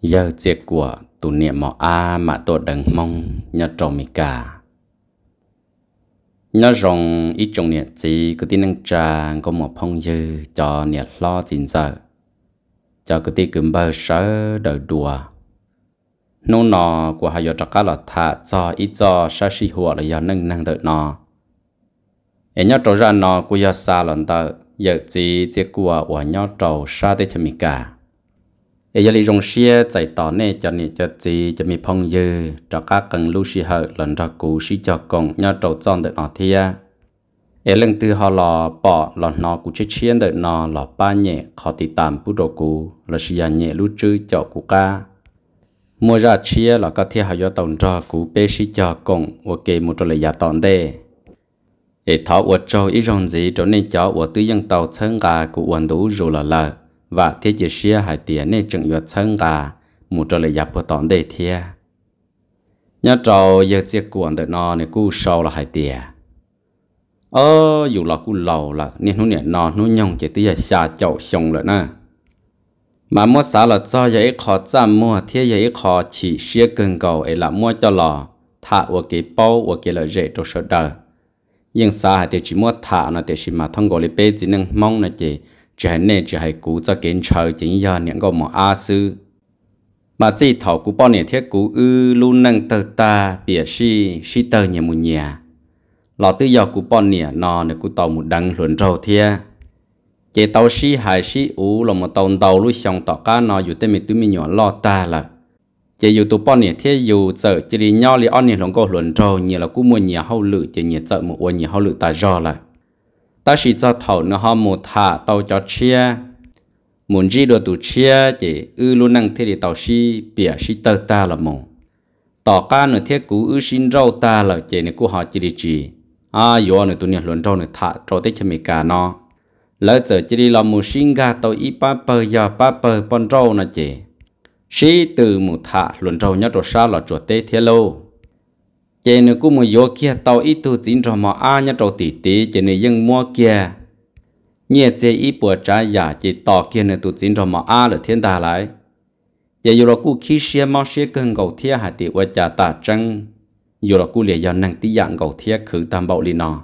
giờ chia của tụ niệm mọ a mà tổ đằng mong nhớ trồng mì cả nhớ rồng ít trồng niệm chỉ cứ tin năng tràng có một phong dư cho niệm lo chín giờ cho cái tin cứ bơ sớ đời đùa nô nọ của hai giờ trắc là thả cho ít cho sa si hùa là giờ nâng nâng đợi nọ em nhớ trâu ra nọ của giờ xa lần tờ giờ chỉ chia của của nhớ trâu sa tây cho mì cả ấy giờ dòng xe chạy tỏ nè cho nè cho chị cho mi phong dư cho các cần lưu sĩ hở lần cho cú sĩ cho cùng nhau trầu tròn được ở thia ấy lần từ họ lò bỏ lò nó cú chết chiến được nó lò ba nhẹ khó tì tạm bút đồ cú là sĩ nhẹ lưu trư cho cú ca mua ra chia là các thia họ do tổng cho cú bê sĩ cho cùng ok một trò lời giả tòn đề ấy uất trâu ít rong gì trở nên cho uất tư dân tàu gà của uẩn đủ rồi là lợ và thế giới xia hải tiền nên chừng yuột sân cả mù cho lại dạp bộ tón đề thia nhớ trâu giờ chiếc cuộn đợi nó này cú sâu là hải tiền ơ dù là cú lầu là nên hú nè nó hú nhông chỉ tía xa chậu xong rồi nè mà mua xả là cho vậy khó chăm mua thế vậy khó chỉ xia cần cầu ấy là mua cho lò thả ở cái bao ở cái lợi rễ đồ sợ đời nhưng xa tiền chỉ mua thả nó thì chỉ mà thông gọi là bê chỉ năng mong là chỉ chỉ hay nè chỉ hay cú cho kiến chờ chính do những cái mà a sư mà chỉ thọ cú bao nhiêu thiết cú ư luôn nâng tơ ta bịa si si tơ nhà mù nhà lọ tư do cú bao nhiêu nọ nè cú tàu một đằng luận rầu thia chế tàu si hải si u là một tàu tàu lui xong tọ cá nọ dù tên mình tụi mình nhỏ lo ta là chế dù tụi bao nhiêu thiết dù sợ chỉ đi nhau li on nhiều lòng có luận rầu nhiều là cú mua nhà hậu lự chế nhiều sợ một uo nhiều hậu lự ta do lại ta chỉ cho thầu nó họ một thả tàu cho chia muốn gì đồ tụ chia chỉ ư luôn năng thế thì tàu si bịa si tơ ta là mồ tỏ ca nửa thiết cú ư xin rau ta là chỉ nửa cú họ chỉ đi chỉ à yo nửa tụ nửa luận rau nửa thả rau tết cho mì cà nó lỡ giờ chỉ đi làm một sinh ga tàu y ba bờ giờ ba bờ bon rau nè chỉ si từ một thả luận rau nhớ rồi sao là chuột tết thế lâu chế nữ cũng mua vô kia tàu ít tu chính rồi mà a nhá trâu tỷ tỷ chế nữ dân mua kia nhẹ chế ít bữa trái giả chế tàu kia nữ tu chính rồi mà a là thiên đà lại chế dù là cú khí xe mao xe cơn gầu thia hạt tỷ qua trả ta trăng dù là cú lìa do năng tí dạng gầu thia khử tam bảo lì nọ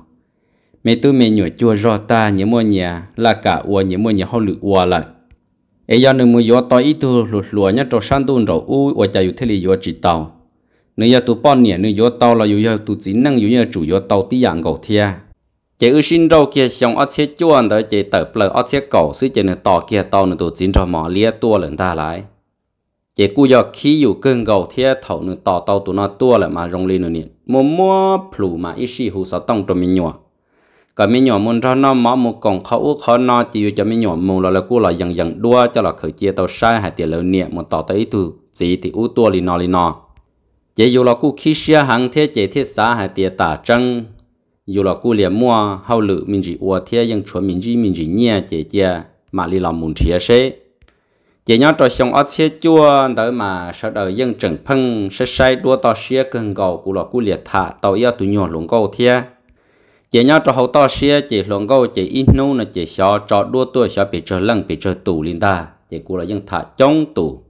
mẹ tôi mẹ nhổ chua ro ta nhớ mua nhà là cả uo nhớ mua nhà hậu lự uo lại ấy do nữ mua gió tàu ít tu lụt lụa nhá trâu san tu rồi u ua chả yêu thiết lì gió chỉ tàu nếu giờ tụi bọn nhỉ nếu giờ tàu là giờ tụi chỉ năng giờ chủ giờ tàu tí dạng cầu thia chỉ ưu sinh rau kia xong ở xe chuan tới chỉ tập lờ ở xe cầu xí chỉ nửa tàu kia tàu nửa tụi chỉ rau mỏ lia tua lần ta lại chỉ cú giờ khi dù cơn cầu thia thầu nửa tàu tàu tụi nó tua lại mà rong lên nửa nhỉ mua mua plu mà ít xí hú sao tông trong miếng, nhỏ cái mình nhỏ muốn cho nó mỏ một con khẩu khâu nó chỉ cho mình nhỏ mua là là cú là dần dần đua cho là khởi chế tàu sai hay tiền lớn nhỉ một tàu tới tụ chỉ thì ú tua lì nọ lì nọ chế dù là cú khi xưa hàng thế chế thế xã hay tiền tả trăng dù là cú liền mua hậu lự mình chỉ ua thế nhưng chuẩn mình chỉ mình chỉ nhẹ chế chế mà li làm muốn thế sẽ chế nhớ trò xong ở thế chua đời mà sợ đời nhưng chẳng phăng sẽ sai đua tao xia cần cầu cô là cô liền thả tao yêu tụi nhỏ luôn cầu thế chế nhớ trò hậu tao xia chế luôn cầu chế ít nô là chỉ xó cho đua tuổi xó bị cho lăng bị cho tù linh ta chế cô là nhưng thả chống tù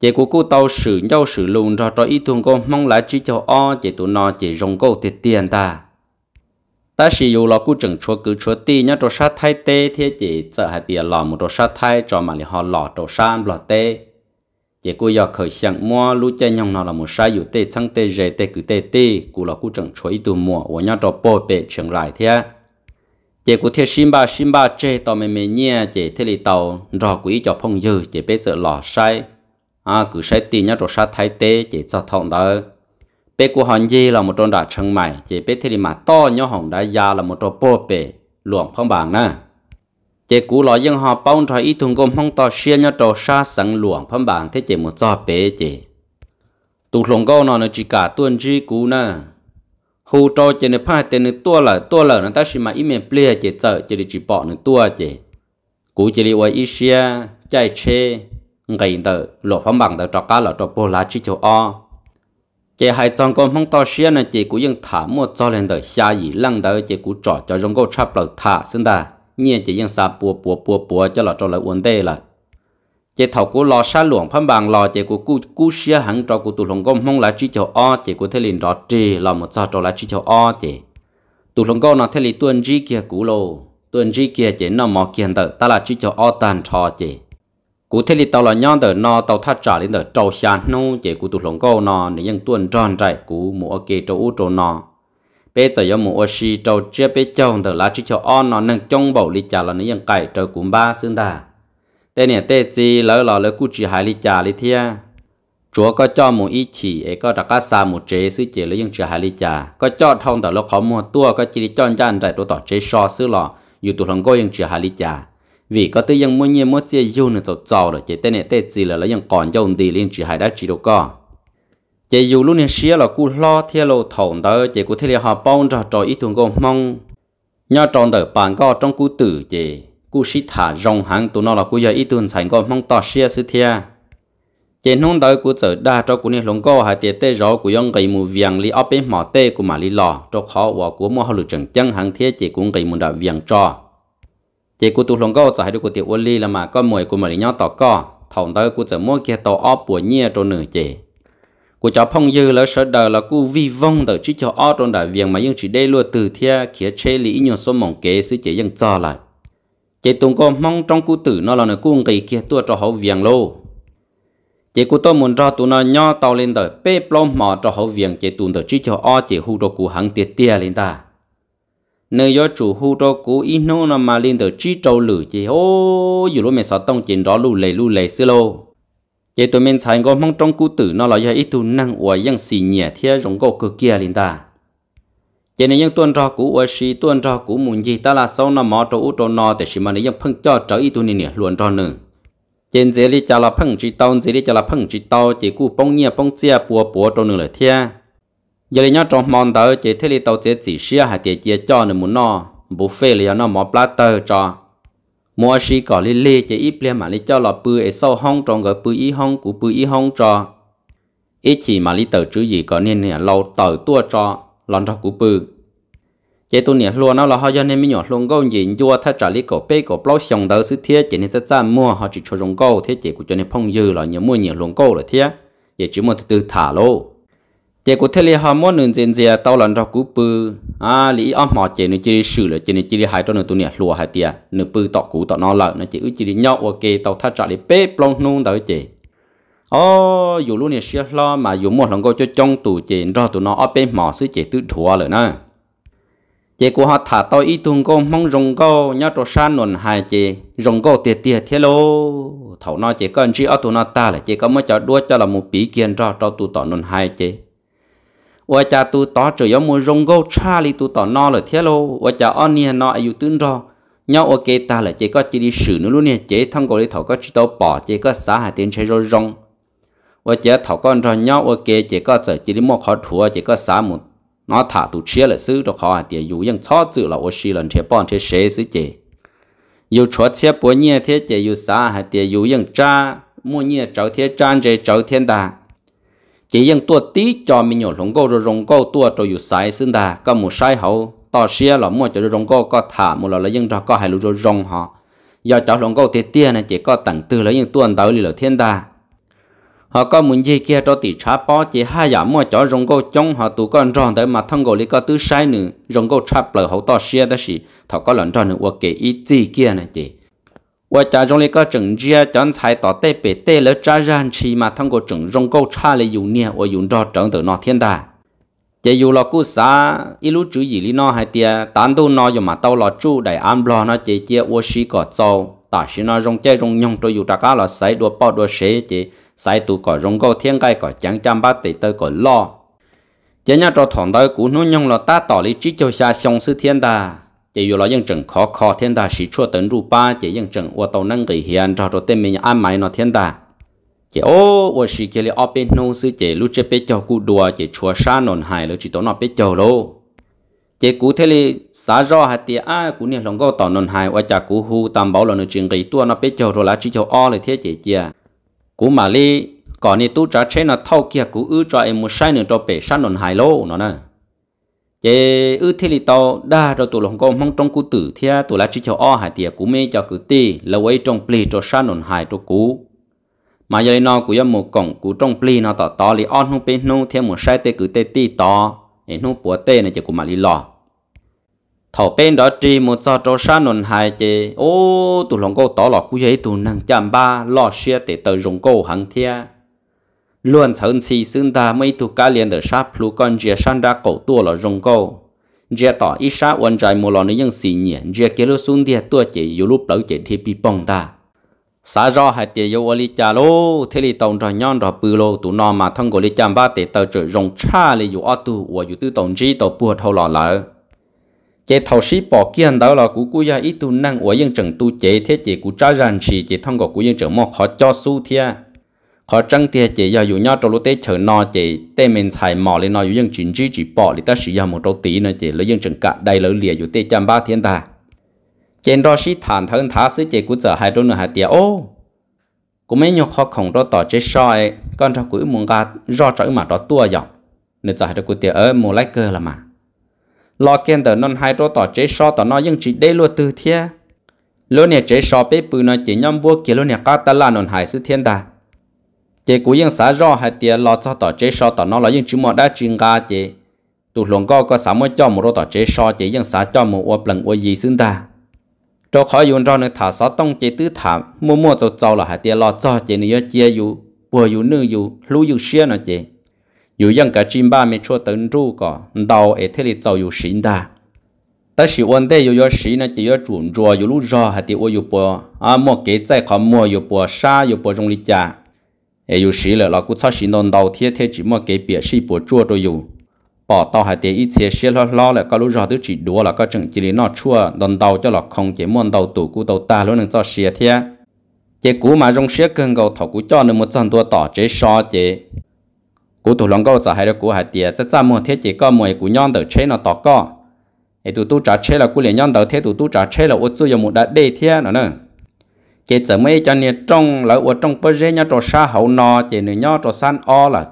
chị của cô tàu sử nhau sử lùn cho cho ít thùng cô mong lại chỉ cho o chị tụ nó chị rồng cô thiệt tiền ta ta sử dụng lọ cô chừng chúa cứ chúa ti nhau cho sát thai tê thế chị sợ hai tiền lọ một cho sát thai cho mà họ lọ cho sát lọ tê chị cô giờ khởi sang mua lũ chơi nhong nó là một sai dụ tê sang tê rề tê cứ tê tê cô lọ cô chừng chúa ít tụ mua và nhau cho bò bể trường lại thế chị của thiệt xin ba xin ba chê tàu mềm mềm nhẹ chị thấy lì tàu rò quý cho phong dư chị bé sợ lọ sai à cứ sai tì nhá rồi sát thái tế chỉ cho thông đó bé của hòn gì là một trong đã chân mày chỉ bé thì mà to nhá hòn đá già là một trong bộ bể luồng phong bảng nè chỉ cú lo dân họ bao trời ít thùng gom không to xia nhá trò sát sẵn luồng phong bảng thế chỉ một cho bé chỉ tụ lồng câu nó chỉ cả tuần chỉ cú nè hồ trò chỉ nên phải tên nó tua là tua là nó ta xí mà ít mềm ple chỉ sợ chỉ đi chỉ bỏ nó tua chỉ cú chỉ đi quay ít xia chạy chê ngày tờ lộ phong bằng tờ cho cá lọ cho bô lá chi cho o chỉ hai trong con phong to xia này dùng cũng ยัง thả mua cho lên tờ xa gì lăng tờ chỉ cũng cho cho rong câu chắp lợt thả xin chỉ dùng chị ยัง xa bùa bùa bùa bùa cho lọ cho lại uốn tê lại chị thầu cũng lò xa luồng phong bằng lò chỉ cũng cú cú xia hẳn cho cũng tụ lồng công phong lá chi cho o chỉ cũng thấy liền rõ trì lò một sao cho lá chi cho o chỉ tụ lồng câu nó thấy liền tuân chỉ kia cũ lô tuân chỉ kia chỉ nó mò kiền tờ ta là chi cho o tàn trò chỉ cú thể là tàu là nhon tờ no tàu thắt trả lên tờ trâu xa nô chỉ cú tụt lồng câu no để nhân tuần tròn trải cụ mua ok trâu u trâu no bây giờ giờ mua xì trâu chưa, bây chồng tờ lá chỉ cho on nó nâng trong bầu lì trả là nếu nhân cải trâu cúm ba xương ta tên nè tên gì lỡ lỡ lỡ cú chỉ hai lì trả lì thia chúa có cho một ít chỉ ấy có đặt cá sa một chế sư chỉ, lấy những chữ hai lì trả, có cho thông tờ lỡ khó mua tua có chỉ cho anh chàng trải đồ tỏ chế so sư lọ dù tụt lồng câu những chữ hai vì có tư dân mua nhẹ mua chia yêu nữa tàu tàu rồi chế tên này tên gì là lấy dân còn dâu đi liên chỉ hải đã chỉ đâu có chế yêu lúc này xía là cú lo thia lô thầu đó chế cú thế là họ bao ra trò ít tuần gom mong nhà tròn đỡ bàn co trong cú tử chế cú xí thả rong hàng tụi nó là cú giờ ít tuần sành gom mong tỏ xía xứ thia chỉ nông đỡ cú chở đa cho cú này lồng co hai tiệt tê rõ cú dân gây mù viang li ấp bên mỏ tê cú mà li lò cho khó và cú mua họ lựa chọn chân hàng thia chế cú gây mù đã viang cho chỉ cô tu lồng câu cho hai đứa cô tiểu ôn ly là mà con mồi cô mà đi nhau tỏ co thòng tới cô chở mua kia tàu óp bùa nhia trôn nửa chị cô cháu phong dư lỡ sợ đời là cô vi vong đời chỉ cho óp trôn đã viện mà nhưng chỉ đây luôn từ thea kia chế lý nhiều số mỏng kế sư chế dân cho lại chị tùng cô mong trong cô tử nó là nơi cô nghỉ kia tua cho hậu viện lô chị cô tôi muốn cho tụi nó nhau tàu lên đời bê plom mò cho hậu viện chị tùng đời chỉ cho óp chị hù cho cô hắn tiệt tia lên ta nơi do chủ hưu cho cú ít nô nó mà lên tới chi trâu lử chỉ ô dù lúc mình sợ tông chuyện đó lù lầy lù lầy xưa lô vậy tụi mình xài ngon mong trong cú tử nó là do ít tu năng của yang xì nhẹ thia rồng gò cực kia liền ta vậy nên yang tuân ra cú ủa xì tuân ra cú muốn gì ta là sau nó mò trâu út trâu nọ để xì mà nó yang phăng cho trở ít tu nè nè luôn trâu nữa trên dưới đi chả là phăng chỉ tao dưới đi chả là phăng chỉ tao chỉ cú bông nhẹ bông chia bùa bùa trâu nữa là thia giờ thì nhớ trong mòn tờ chỉ thế li tàu chế chỉ xia hạt tiền chia cho nên muốn nó bù phê là nó mỏ platter cho mua xí cỏ li li chỉ ít liền mà li cho là bự ấy sau hông trong cái bự ít hông của bự ít hông cho ít chỉ mà li tờ chữ gì có nên là lâu tờ tua cho lon cho của bự chế tu niệm luôn nó là họ cho nên mình nhỏ luôn câu gì vua thay trả lý cổ bê cổ bao xong đó sự thiết chỉ nên sẽ ra mua họ chỉ cho rong câu thế chỉ của cho nên phong dư là nhớ mua nhiều luôn câu là thiết vậy chỉ mua từ từ thả lô chỉ có thể là họ muốn nương dân gì tao lần đầu cú bự à lý ông họ chế nương chỉ sử là chế nương chỉ hai trong nửa tụi này lùa hai tia nửa bự tọt cú tọt nó lợn nó chỉ ước chỉ nhau ok tao thắt chặt để bê plong nung đó chế ô dù luôn nè xia lo mà dù một lần go cho trong tủ chế cho tụi nó ở bên mỏ xứ chế tự thua rồi nè chế của họ thả tao ít tuần go mong rồng go nhau trò san nôn hai chế rồng go tiệt tiệt thế lô thầu nó chỉ cần chỉ ở tụi nó ta là chế có mới cho đua cho là một bí kiên cho cho tụi tọt nôn hai chế ว่าจะตูต่อจะยมัวรงโกชาลีตูต่อนอเลยเทียโลว่าจะอ้อนเนี่ยนออายุตื้นรอเนาโอเคตาเลยเจก็จีดีสื่อนู้นเนี่ยเจทั้งโกเลยเถาก็ชิโตปอเจก็สาหาเตียนใช้รรงว่าเจเถาก็รอเนาโอเคเจก็เจจีดีมัวขอถัวเจก็สาหมุดนอถาตูเชียเลยซื้อตัวขอหาเตียอยู่ยังชอจื่อเราโอชีหลันเทปอนเทเชซื้อเจอยู่ชัวเชียปัวเนี่ยเทเจอยู่สาหาเตียอยู่ยังจ้ามัวเนี่ยเจ้าเทจานเจเจ้าเทียนดา chỉ dân tua tí cho mình nhỏ lồng câu rồi rồng câu tua rồi dù sai xưng đà có một sai hậu to xia là mua cho rồi rồng câu có thả một là lấy dân cho có hai lũ rồi rồng họ do cháu lồng câu tiệt tia này chỉ có tặng từ lấy dân tuần tới là thiên đà họ có muốn gì kia cho tỷ trả bỏ chỉ hai giả mua cho rồng câu chống họ tụ con tròn tới mà thằng gọi lý có tứ sai nữa rồng câu chắp lời hậu to xia đó xì thọ có lần tròn nữa ok ít gì kia này chị 我家中的个整只将菜到对北对了扎染起嘛，通过整容够差的有呢，我用到整的那天的。จะอยู่เรากู้สาอีลูจุยีลีนอให้เตียตานดูนออยู่มาเต้าเราจู้ได้อันบลอนะเจเจวัวชีก่อเจ้าตาชินอรงเจรงยงตัวอยู่ตากาเราใส่ดัวป้อดัวเสเจใส่ตัวก่อรงก็เที่ยงไก่ก่อจังจำบ้าติเตอก่อล่อเจเนี่ยเราถอนได้กูนุ่ยงเราตาต่อลิจิเจ้าชาชงซื้อเทียนดา chỉ dù là dân chừng khó khó thiên đà sĩ chua tấn ru ba chỉ dân chừng ô tàu năng gửi hiền cho rồi tên mình ăn máy nó thiên đà chỉ ô ô sĩ kia là ô bên nông sư chỉ lúc chế bé châu cụ đùa chỉ chua sa nón hài lúc chỉ tao nó bé châu lô chỉ cụ thế là xã do hạt tiền à cụ này lòng gò tàu nón hài ô cha cụ hu tam bảo là nó chuyện gửi tua nó bé châu rồi là chỉ châu ô là thế chỉ chia cụ mà li còn này tu trả chế nó thâu kia cụ ư cho em một sai nữa cho bé sa nón hài lô nó nè chế ư thế li tao đa rồi tụ lòng công mong trong cụ tử thia tụ là chỉ cho o hải tiệt cú mê cho cử tì là ấy trong pli cho sa nồn hải cho cú mà giờ nó cú yếm một cổng cú trong pli nó tỏ tỏ li on hung bên nu theo một sai tê cử tê tì tỏ nên hung búa tê này chỉ cú mà li lò thọ bên đó chỉ một giờ cho sa nồn hải chế ô tụ lòng công tỏ lọ cú giấy tụ năng chạm ba lọ xia tê tờ rồng câu hàng thia luôn sơn si xương ta mấy tu cá liền được sát lu con chia san đa cổ tua là rong câu chia tỏ ít sát quan trai mồ lò nữ nhân xì nhẹ chia kia lu xuống địa tua chỉ yếu lúc lỡ chỉ thi bị bong ta xã do hai tiền yêu ali cha lô thế li tông rồi nhon rồi bự lô tụ nọ mà thân của li chạm ba tệ tờ trở rong cha li yếu ở tu và yêu tư tông chi tàu bùa thâu lò lỡ chế thầu sĩ bỏ kiên đó là cú cú ya ít tu năng của dân trần tu chế thế chế cú cha rằng chỉ chế thân của cú dân trần mò họ cho su thiệt khó trăng tia chỉ giờ dù nhau trong lúc tế chờ no chỉ tế mình xài mỏ lên nó dù chính chuyển chỉ chỉ bỏ thì ta sử dụng một đôi tí nữa chỉ lấy dân chẳng cả đầy lấy lìa dù tế chăm ba thiên ta trên đó sĩ thản thân thá sứ chỉ của giờ hai đôi nửa hai tiệt ô cũng mấy nhục khó khổng đó tỏ chế soi con cho cứ muốn gạt do trở mà đó tua dòng nên giờ hai đôi của tiệt ơ mua lách cơ là mà lo kiện tờ non hai đôi tỏ chế soi tỏ nó dân chỉ đây luôn từ thiên lúc này chế soi bếp bự nó chỉ nhắm bua kia lúc này cá ta là non hai sứ thiên ta chế cú yên xã rõ hay tiền lo cho tỏ chế so tỏ nó là yên chữ mò đã chuyên ga chế tụ luồng co có xã mới cho một đô tỏ chế so chế yên xã cho một ô lần ô gì xứng ta cho khỏi dùng rõ nữa thả sáu tông chế tứ thả mua mua cho cháu là hay tiền lo cho chế nữa chia dù bùa dù nương dù lú dù xia nó chế dù yên cả chim ba mình chua tấn ru có đầu ấy thế thì cho dù xịn ta ta chỉ ổn đây yêu yêu sĩ nó chỉ yêu chuẩn rùa yêu lú rò hay thì yêu yêu bò à mua kế chạy khó mua yêu bò xa yêu bò trong lịch giả ai yêu sĩ là lo cú sao sĩ non đầu thiết thế chỉ mà cái bìa sĩ bùa chua đôi yêu bỏ tao hai tiền ít xe xe lo lo là có lúc rồi thứ chỉ đùa là có chừng chỉ lý nó chua non đầu cho là không chỉ muốn đầu tủ cú đầu ta luôn đừng cho xe thế chế cú mà rong xe cần cầu thầu cú cho nên một trăm đua tỏ chế so chế cú thủ lòng cầu giả hai đứa cú hai tiền chắc chắn một thiết chỉ có mười cú nhon đầu chế nó tỏ co ai tụ tụ trả chế là cú liền nhon đầu thế tụ tụ trả chế là ô chưa một đã đề thế nữa nữa chị sợ mấy cho nên trong lỡ ở trong bơ rê nhau trò xa hậu nò chế nữ nhau trò san o là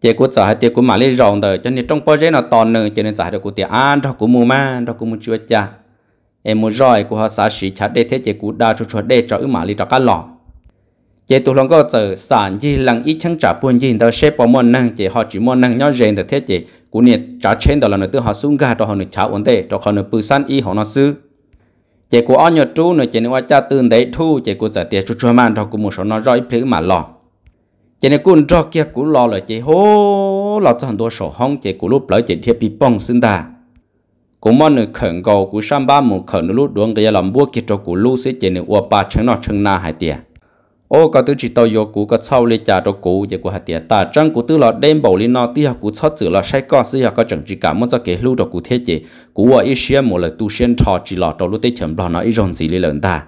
chế cũng sợ hai tiệc của mà lấy rồng đời cho nên trong bơ rê nó to nửa cho nên sợ được của tiệc ăn đó của mua ma đó của mua chúa cha em mua rồi cũng họ xã sỉ chặt để thế chế cũng đa cho cho để cho ứ mà lấy cho cá lọ chế tụi lòng có sợ sản gì lăng ít chẳng trả buồn gì đó xếp vào món năng chế họ chỉ món năng nhau rèn được thế chế cũng nên trả trên đó là nó tự họ xuống ga đó họ nó chả ổn thế đó họ nó bự san y họ nó xứ chỉ của anh nhớ chú nữa chỉ nếu cha tương đấy thu chỉ của giờ tiền chú cho man thôi cũng một số nó rồi phía mà lo chỉ nếu cũng cho kia cũng lo rồi chỉ hô lo cho hàng đồ sổ hông chỉ của lúc lấy chỉ thiết bị bông xin ta cũng mong nữa khẩn cầu của samba một khẩn lúc đuông cái làm búa kia cho của lúc sẽ chỉ nếu ba chén nó chân na hai tiền ô có tư chỉ tàu yo cũ có sau lê trả đồ cũ giờ của hạt tiền ta trong của tư là đem bầu lên nó tí học cũ sót chữ là sai con sĩ học có chẳng chỉ cả một cho kế lưu đồ cũ thế chế cũ ở ít xem một lời tu xuyên trò chỉ là đầu lúc tết chấm lo nó ít rộn gì lên lần ta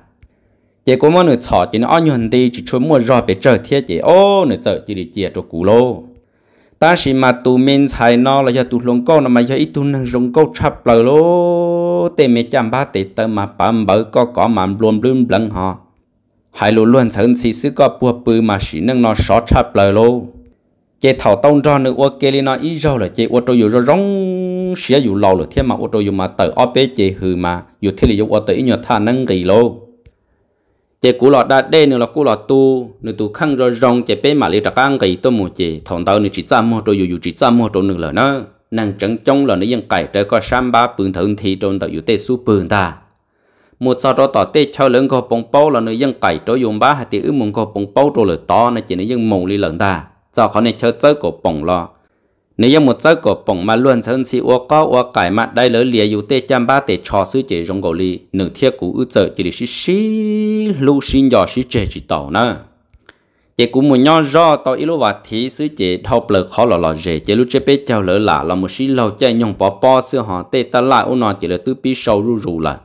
chế của mọi người trò chỉ nó ăn nhuận đi chỉ chuẩn mua rồi về chờ thế chế ô nửa chờ chỉ để chia đồ cũ lô ta chỉ mà tu men xài nó là do tu lông câu nó mà do ít tu năng rong câu chập lời lô tê mẹ chăm ba tê tơ mà bấm bở có có mà luôn luôn lẫn họ hai lũ luôn sớm xí xứ có bùa bự mà xí nâng nó xó chạp lời lô chế thảo tông cho nữa ô kê li nó ý rau là chế ô tô dù rong xía dù lâu là thế mà ô tô dù mà tờ ô bê chế hư mà dù thế là dù ô tờ ý nhờ tha nâng gì lô chế cú lọ đá đê nữa là cú lọ tu nữa tu khăng rau rong chế bê mà li đặc ăn gì tôi mua chế thằng tàu nữa chỉ ra mua tôi dù dù chỉ ra mua tôi nữa là nó năng trắng trong là nó yên cải trời có sam ba bừng thượng thì trong tàu dù tê su bừng ta một sau đó tỏ tê cho lớn có bông bao là nơi dân cải cho dùng ba hạt tí ư mùng có bông bao rồi là to nên chỉ nơi dân mùng lì lợn ta cho khó nên chơi chơi của bông lo nếu dân một chơi của bông mà luôn sơn si ô có ô cải mà đây lỡ lìa dù tê chăm ba tê cho sư chế rong gầu lì nửa thiết cũ ư chợ chỉ để xí xí lưu xin dò xí chế chỉ tàu nữa chế cũng muốn nhau rõ tao ít lúc và thí sứ chế thao bờ khó lò lò rể chế lúc chế bê chào lỡ lạ là một xí lâu chế nhung bỏ bỏ xưa hòn tê ta lại ô nọ chỉ là tư pi sâu rú rú là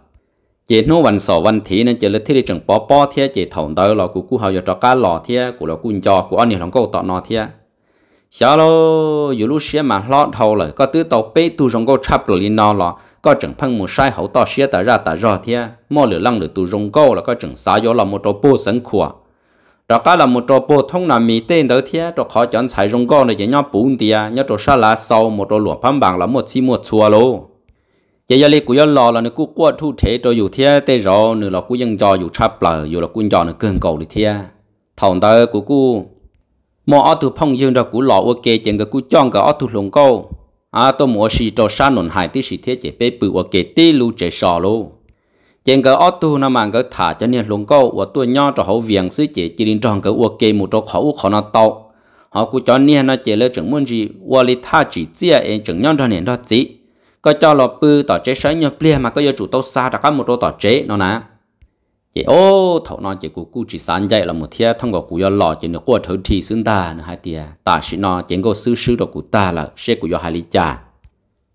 chỉ nô văn sổ văn thì nên chỉ là thiết trường bỏ bỏ thế chỉ thòng tới lò của cụ hậu giờ cho cá lò thế của lò cụ cho của anh này lòng câu tọt nọ thế sao lô dù lúc xưa mà lọt hậu lời có tứ tàu bê tu rong câu chắp lên nọ lò có trường phăng một sai hậu to xia ta ra ta rõ thế mò lửa lăng lửa tu rong câu là có trường xá gió là một trò bô sấn khua cho cá là một trò bô thông là mì tên tới thế trò khó chọn xài rong câu này chỉ nhau bún tia nhau trò sa lá sau một trò lụa phăng bằng là một chi một chua lô giờ giờ này của giờ lò là nó cũng qua thu thế cho dù thế tê rồi, nữa là cũng vẫn cho dù chắp lờ dù là cũng cho nó cơn cầu đi thế thằng ta của cô mà ở thu phong dương đó của lò ok chẳng cái của chọn cái ở thu lồng câu à tôi mua xì cho sa nồn hải thì xì thế chỉ bé bự ok tí lu chế sò luôn. chẳng cái ở thu nằm mang cái thả cho nên lồng câu và tôi nhon cho hậu viện xứ chỉ chỉ đến trong cái ok một chỗ khẩu khẩu nó tàu họ cũng cho nên nó chỉ là chẳng muốn gì và li tha chỉ chia anh chẳng nhon cho nên đó chỉ có cho lọ bư tỏ chế sấy nhờ plia mà có giờ chủ tàu xa đã có một đô tỏ chế nó nè chị ô thầu nó chị cụ cụ chỉ sáng dậy là một thia thông qua cụ do lọ chị nó qua thử thì xứng ta nữa hai tia ta sĩ nó chị ngô sư sư đồ cụ ta là sẽ cụ do hai lý cha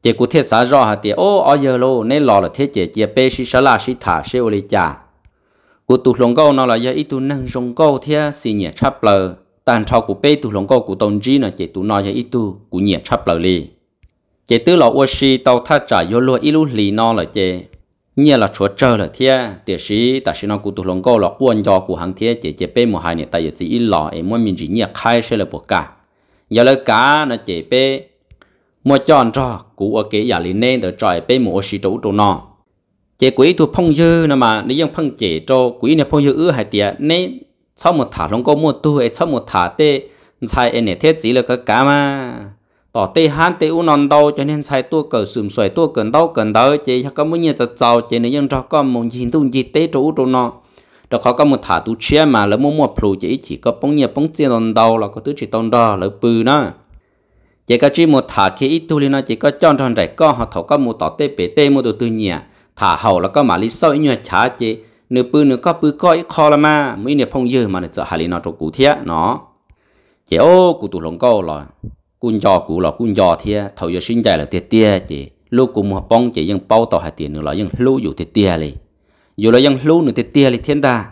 chị cụ thiết xã rõ hai tia ô ở giờ lô nên lọ là thiết chị chị bê sĩ xã là sĩ thả sẽ ô lý cha cụ tụ lồng câu nó là do ít tụ năng rồng câu thia xì nhẹ chắp lờ tàn thọ cụ bê tụ lồng câu cụ tông chi nó chị tụ nó do ít tụ cụ nhẹ chắp lờ liền chế tư lọ ô xì tàu tha trả vô lúa ít lú lì no là chế nhia là chúa chờ là thia tiệt sĩ ta sĩ nó cụ tụ lồng câu là quân do của hàng thia chế chế bê một hai này ta chỉ ít lọ em muốn mình chỉ nhia khai sẽ là bộ cả giờ là cá nó chế bê mua chọn cho cụ ở kế giả lý nên được trời bê một ô xì trụ trụ nọ chế quý thuộc phong dư nè mà nếu dân phong chế cho quý này phong dư ư hai tiệt nên sau một thả lồng câu mua tu hay sau một thả tê sai em này thế chỉ là cái cá mà tỏ tê hán tê u non đâu cho nên sai tua cờ sườm xoay tua cần đâu cần đâu chỉ cho có muốn nhận giật giàu chỉ nên dân cho có muốn nhìn tu gì tế chỗ chỗ nó đó khó có một thả tu chia mà lỡ mua mua plu chỉ chỉ có bông nhiệt bông chia non đâu là có thứ chỉ tông đó lỡ bự nó chỉ có chỉ một thả khi ít tu lên nó chỉ có chọn chọn rải co họ thầu có một tỏ tê bể tê một đồ tu nhẹ thả hậu là có mà lý sau nhựa chả chỉ nửa bự nửa có bự coi khó là mà mấy nửa phong dư mà nửa sợ hà lý nó trong cụ thiết nó chỉ ô cụ tụ lồng câu rồi cún giò cú là cún giò thia thầu giờ sinh dài là tiệt tia chỉ lúc cũng mà bông chỉ vẫn bao tàu hai tiền nữa là vẫn lưu dụ tiệt tia li dù là dân lưu nữa tiệt tia li thiên ta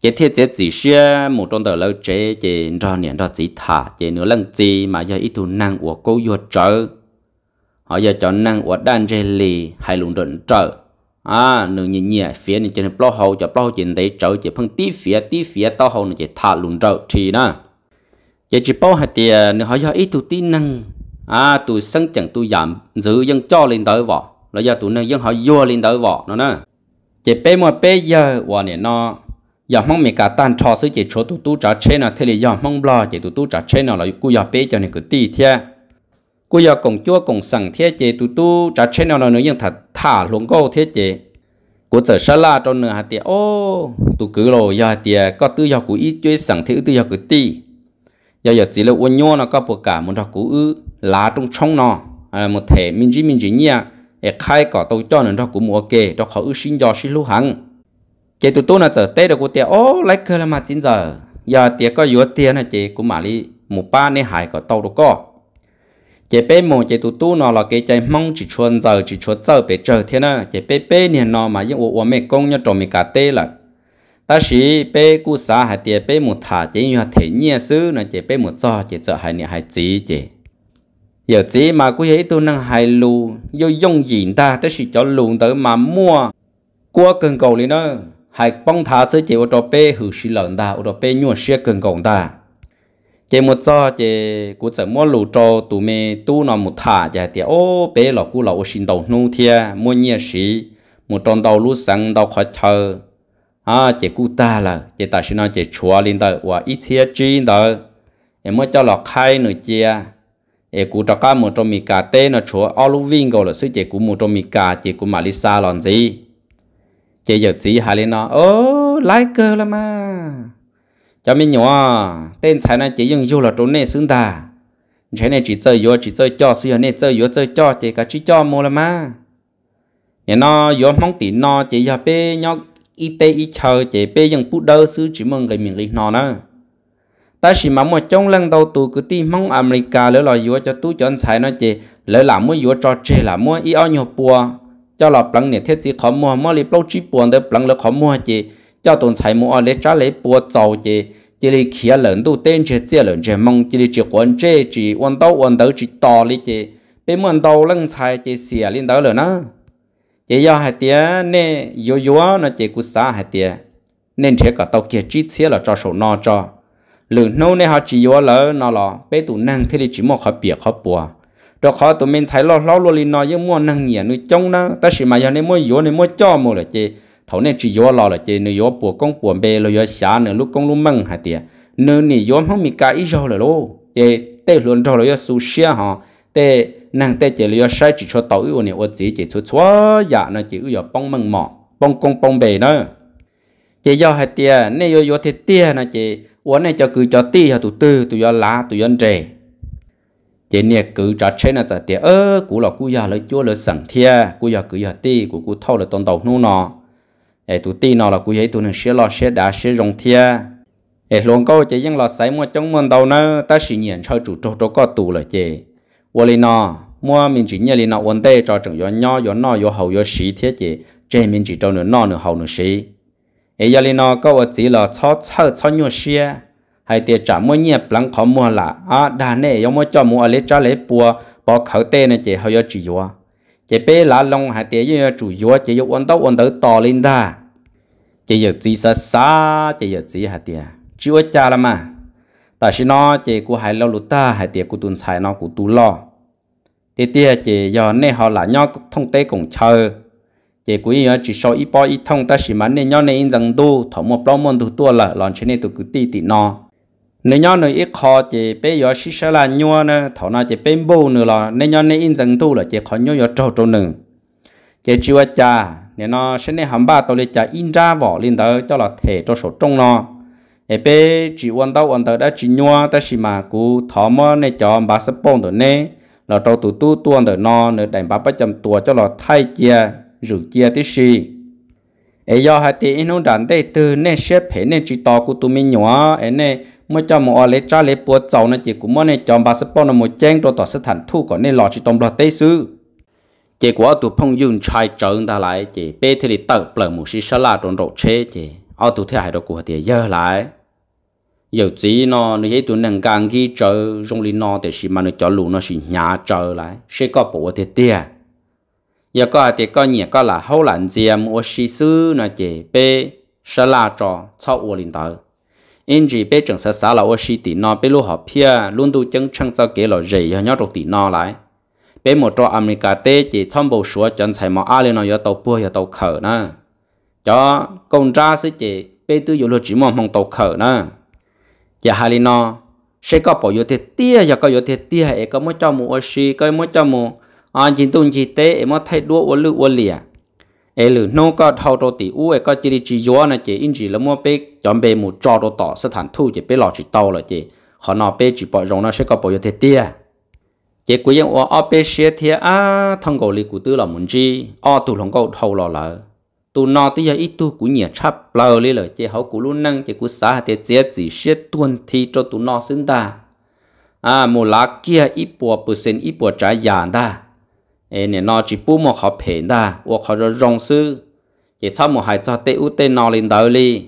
chỉ thiết chỉ chỉ xưa một trong đầu lâu chế chỉ cho niệm cho chỉ thả chỉ nữa lần gì mà giờ ít thu năng của cô vua trợ họ giờ cho năng của đan chế li hay lùng đồn trợ à nửa nhẹ nhẹ phía này chỉ nên bao hậu cho bao chỉ đấy trợ chỉ phân tí phía tí phía tao hậu này chỉ thả lùng trợ thì na giờ chỉ bao hạt tiền họ do ít tụ tin năng à tụ sân chẳng tụ giảm giữ dân cho lên tới vợ, là giờ tụ nơi dân họ vua lên tới vợ nó nè chỉ bé mua bé giờ vợ này nó giờ mong mình cả tan cho sự chỉ chỗ tụ tu trả chế nào thế là giờ mong lo chỉ tụ tu trả chế nào là cú giờ bé cho nên cứ tì thế cú giờ cùng chúa cùng sẵn thế chỉ tụ tu trả chế nào là nữa dân thật thả luôn câu thế chỉ của sở sa la trong nửa hạt tiền ô tụ cứ rồi giờ tiền có tư do cứ ít chơi sẵn thế tư do cứ tì giờ giờ chỉ là uốn nhau nó có bộ cả một thằng cũ ư lá trong trong nó à, một thể mình chỉ mình chỉ nhia để khai cả tàu cho nên thằng cũ mua kề đó khó ư xin do xin lưu hàng chị tụi tôi là giờ tết được cô tiệt ô lấy cơ là mà chín giờ giờ tiệt có yếu tiền này chế cũng mà đi một ba nên hải cả tàu được co chế bé mồ chế tụi tôi nó là cái chế mong chỉ chuồn giờ chỉ chuồn giờ bé chờ thế nè chế bé bé nè nó mà những ô ô mẹ công nhau trộm mẹ cả tê là ta sĩ bê cú sa hay tiền bê một thả chỉ như hạt thể nhia sứ là chỉ bê một cho chỉ cho hai nhà hai chỉ chỉ giờ chỉ mà cú ấy tu năng hai lù do dùng gì ta ta sĩ cho lùn tới mà mua qua cần cầu lên đó hại bông thả sứ chỉ ô chỗ bê hử sĩ lợn ta ô chỗ bê nhua xe cần cầu ta chỉ một cho chỉ cú sợ mua lù cho tụi mẹ tu nó một thả chỉ tiền ô bê lọ cú lọ ô xin đầu nu thia mua nhia sĩ một tròn đầu lú sáng đầu khó chờ à chị cụ ta là chị ta xin nói chị chua lên tới và ít thiệt chi tới em mới cho lọ khai nữa chị em cụ cho cá một trong mì cà tê nó chua alu vin gọi là sứ chị cụ một trong mì cà chị cụ mà lisa làm gì chị giờ chỉ hai lên nó ô like cơ là mà cho mình nhỏ tên sai nó chỉ dùng vô là chỗ này xứng ta thế này chỉ chơi vô chỉ chơi cho suy này chơi vô chơi cho chị cả chỉ cho mua là mà nhà nó vô mong tí nó chị giờ bé nhóc y tê y chờ chế bê dòng bút đơ sư chỉ mừng cái miền lý nó nè ta chỉ mắm một trong lần đầu tù cứ ti mong America lỡ là dúa cho tú cho anh xài nó chế lỡ là mua dúa cho chế là mua y ao nhiều bùa cho là bằng nhiệt thiết gì khó mua mua lý bao chi buồn để bằng lỡ khó mua chế cho tồn xài mua lấy trả lấy bùa giàu chế chỉ lý kia lần đầu tên chế chế lần chế mong chế lý chỉ quân chế chỉ quân đầu quân đầu chỉ to lý chế bên mình đầu lăng xài chế xỉa lên đó rồi nữa chỉ do hai tía nên yếu yếu nó chỉ cú sa hai tía nên thế cả tàu kia chỉ thế là cho số no cho lượng nô nên họ chỉ yếu lỡ nó lò bé tụ năng thế thì chỉ một họ bịa họ bùa đó khó tụi mình thấy lo lo luôn liền nói nhưng mua năng nhẹ nuôi trông nó ta chỉ mà giờ nên mua yếu nên mua cho mua là chị thầu nên chỉ yếu lo là chị nuôi yếu bùa công bùa bê rồi yếu xả nữa lúc con lúc măng hai tía nếu nè yếu không mi cái cho là lô chị tê luôn cho rồi yếu su ha, họ tê nàng tê chỉ lìa sai chỉ cho tàu ưu này ô chỉ chỉ cho chúa dạ nó chỉ ưu bông mừng mỏ bông công bông bề nữa. chỉ do hai tia nay yo yo thế tia nó chỉ uốn này cho cứ cho ti hả tụ tư tụ do lá tụ do trề chỉ nè cứ cho chơi nó giờ tia ơ cú lọ cú giờ lấy chúa lấy sẵn thia cú giờ cứ giờ ti cú cú thâu lấy tông tàu nô nọ ai tụ ti nọ là cú ấy tụ nên xé lọ xé đá xé rong thia ai luôn câu chỉ những lọ sấy mua chống mòn đầu nữa, ta xì nhiên cho chủ trâu trâu có tụ là chỉ uốn lên nọ mua mình chỉ nhớ lên là ổn tê cho chừng yo nhỏ yo nọ yo hậu yo sĩ thế chị chỉ mình chỉ cho nửa nọ nửa hậu nửa sĩ ấy giờ nó câu chỉ là cho cho cho nhau xe hay tiền trả mua nhẹ lắng khó mua là à đà nè yo mua cho mua lấy trả lấy bùa bỏ khẩu tê này chỉ hậu yo chỉ yo chị bé lá long hay tiền yo chủ yo chỉ yo ổn tao ổn tới to lên ta chị giờ chỉ xa xa chị giờ chỉ hay tiền chỉ ổn cha là mà tại sao nó chị cô hay lâu lụt hay tiền cô tuân xài nó cô tu lo thì tia chỉ do nên họ là nhau thông tế cùng chờ chỉ quý chỉ so ít bao ít thông ta chỉ mà nên nhau nên rằng đu thọ một bao môn đủ tua là lon trên này tụ cứ tì tì nọ nên nhau nên ít khó chỉ bây giờ xí số là nhau nè thọ nào chỉ bên bù nữa là nên nhau nên rằng đu là chỉ khó nhau giờ trâu trâu nữa chỉ chịu cha nên nó sẽ nên hamba tôi lấy cha in ra vỏ lên đó cho là thể cho số trong nó ấy bé chỉ quan tao quan tao đã chỉ nhau ta chỉ mà cú thọ mà nên cho ba sắp bông được nè nó trâu tụ tu tuôn từ nó nữa đành bà bắt chăm tua cho nó thay chia rủ chia tí xì ấy do hai tí nó đàn đây từ nên xếp hệ nên chỉ to của tụi mình nhỏ ấy nên mới cho một lấy cha lấy bùa chầu nên chỉ cũng mới nên chọn bà sẽ bao nó một chén đồ tỏ sẽ thành thu còn nên lò chỉ tông lò tê sư chỉ của tụi phong Yun Chai trơn ta lại chỉ bê thì đi tờ bờ một xí sá la trong độ chế chỉ ở tụi thế hai đồ của thì giờ lại chỉ chỉ chỉ nó, nó nó nó nó nó nó trong thì là là là là mà luôn nhà lại, lại, sẽ có bộ thế thế, cho, cho linh tiền tiền lũ họ phe sau 有只呢，你喺度能干去做，用你呢，但是嘛，你走路呢是伢做来，谁个不得的？有个的个伢个啦，好难见，我是说那这边是哪招操我领导？因只别整些啥了，我是的呢，别路好偏，轮到真正做给了人，要要做的呢来。bé một trò America tê chỉ xong bầu sủa chân xài mà ai lên nó giờ tàu bùa giờ tàu khở nè cho công ra sẽ chỉ bé tư dụ lừa chỉ mong mong tàu khở nè giờ hà li nó sẽ có bỏ vô thế tia giờ dạ, có vô thế tia ấy có muốn cho mù ô xì có muốn cho mù anh ờ, chính tung chỉ tế ấy muốn thay đua ô lư ô lìa ấy nó có thâu đồ tỷ u có chỉ chỉ gió này chỉ in chỉ là mua bê chọn bê mù cho đồ tỏ sẽ thu chỉ bê lọ chỉ tàu là chỉ họ nọ bê chỉ bỏ rồng nó sẽ có bỏ vô thế tia chỉ cuối dân ô xe thế à thằng gấu lì cụ tư là muốn chi ô tụ lòng gấu thâu lọ lợ tu no tí giờ ít tu cũng nhiều chắp bờ li lời chế hậu cũng luôn năng chế cũng xả thì chế chỉ xét tuân thi cho tu no sinh ta à mù lá kia ít bùa bự sinh ít bùa trái giàn ta ê nè nó chỉ bu mà họ phèn ta hoặc họ rồi rong sư chế sau một hai cho tê u tê no lên đầu li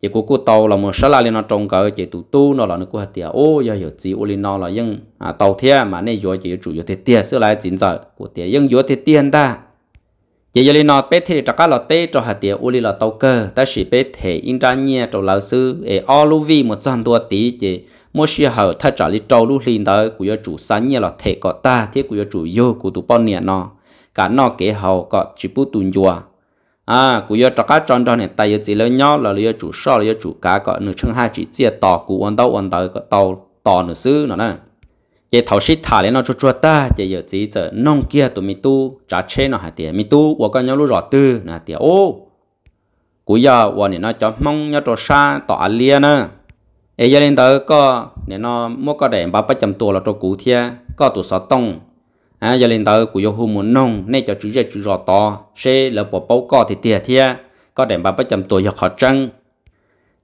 chế cũng cũng tàu là một số là lên nó trồng cỡ chế tu tu nó là nó cũng hạt tiệt ô giờ giờ chỉ u lên nó là nhưng à tàu thia mà này giờ chỉ chủ yếu thì tiệt xưa lại chính giờ của tiệt nhưng giờ thì tiền ta giờ giờ lên nó bé thì cho các lo tê cho hạt tiệt u li lọ tàu cơ ta chỉ bé thể in ra nhẹ cho lão sư ở aluvi một trăm tuổi tí chỉ mỗi khi hậu thay trả lý trâu lúc liền tới cũng gia chủ sản nhẹ lọ thể có ta thế cũng gia chủ yếu, cũng tu bọn nhẹ nó cả nó kế hậu có chỉ bút tuần chùa à cũng gia cho các tròn tròn này tay giờ chỉ lấy nhau là lấy chủ so lấy chủ cá có nửa chân hai chỉ chia tỏ của ông tàu ông tới, có tàu tỏ nửa sư nó nè chế thầu sĩ thả lên nó chua chua ta chế giờ chỉ chờ nông kia tụi mi tu trả chế nó hả tiền mi tu và con nhau lúc rõ tư là tiền ô cú giờ và nên nó cho mong nhau cho xa tỏ liền nữa ấy giờ lên tới có nên nó mua có để ba ba trăm tuổi là cho cú thia có tụ sáu tông à giờ lên tới cú yêu hù muốn nông nên cho chú giờ chú rõ to xe là bỏ bao có thì tiền thia có để ba ba trăm tuổi giờ khó trăng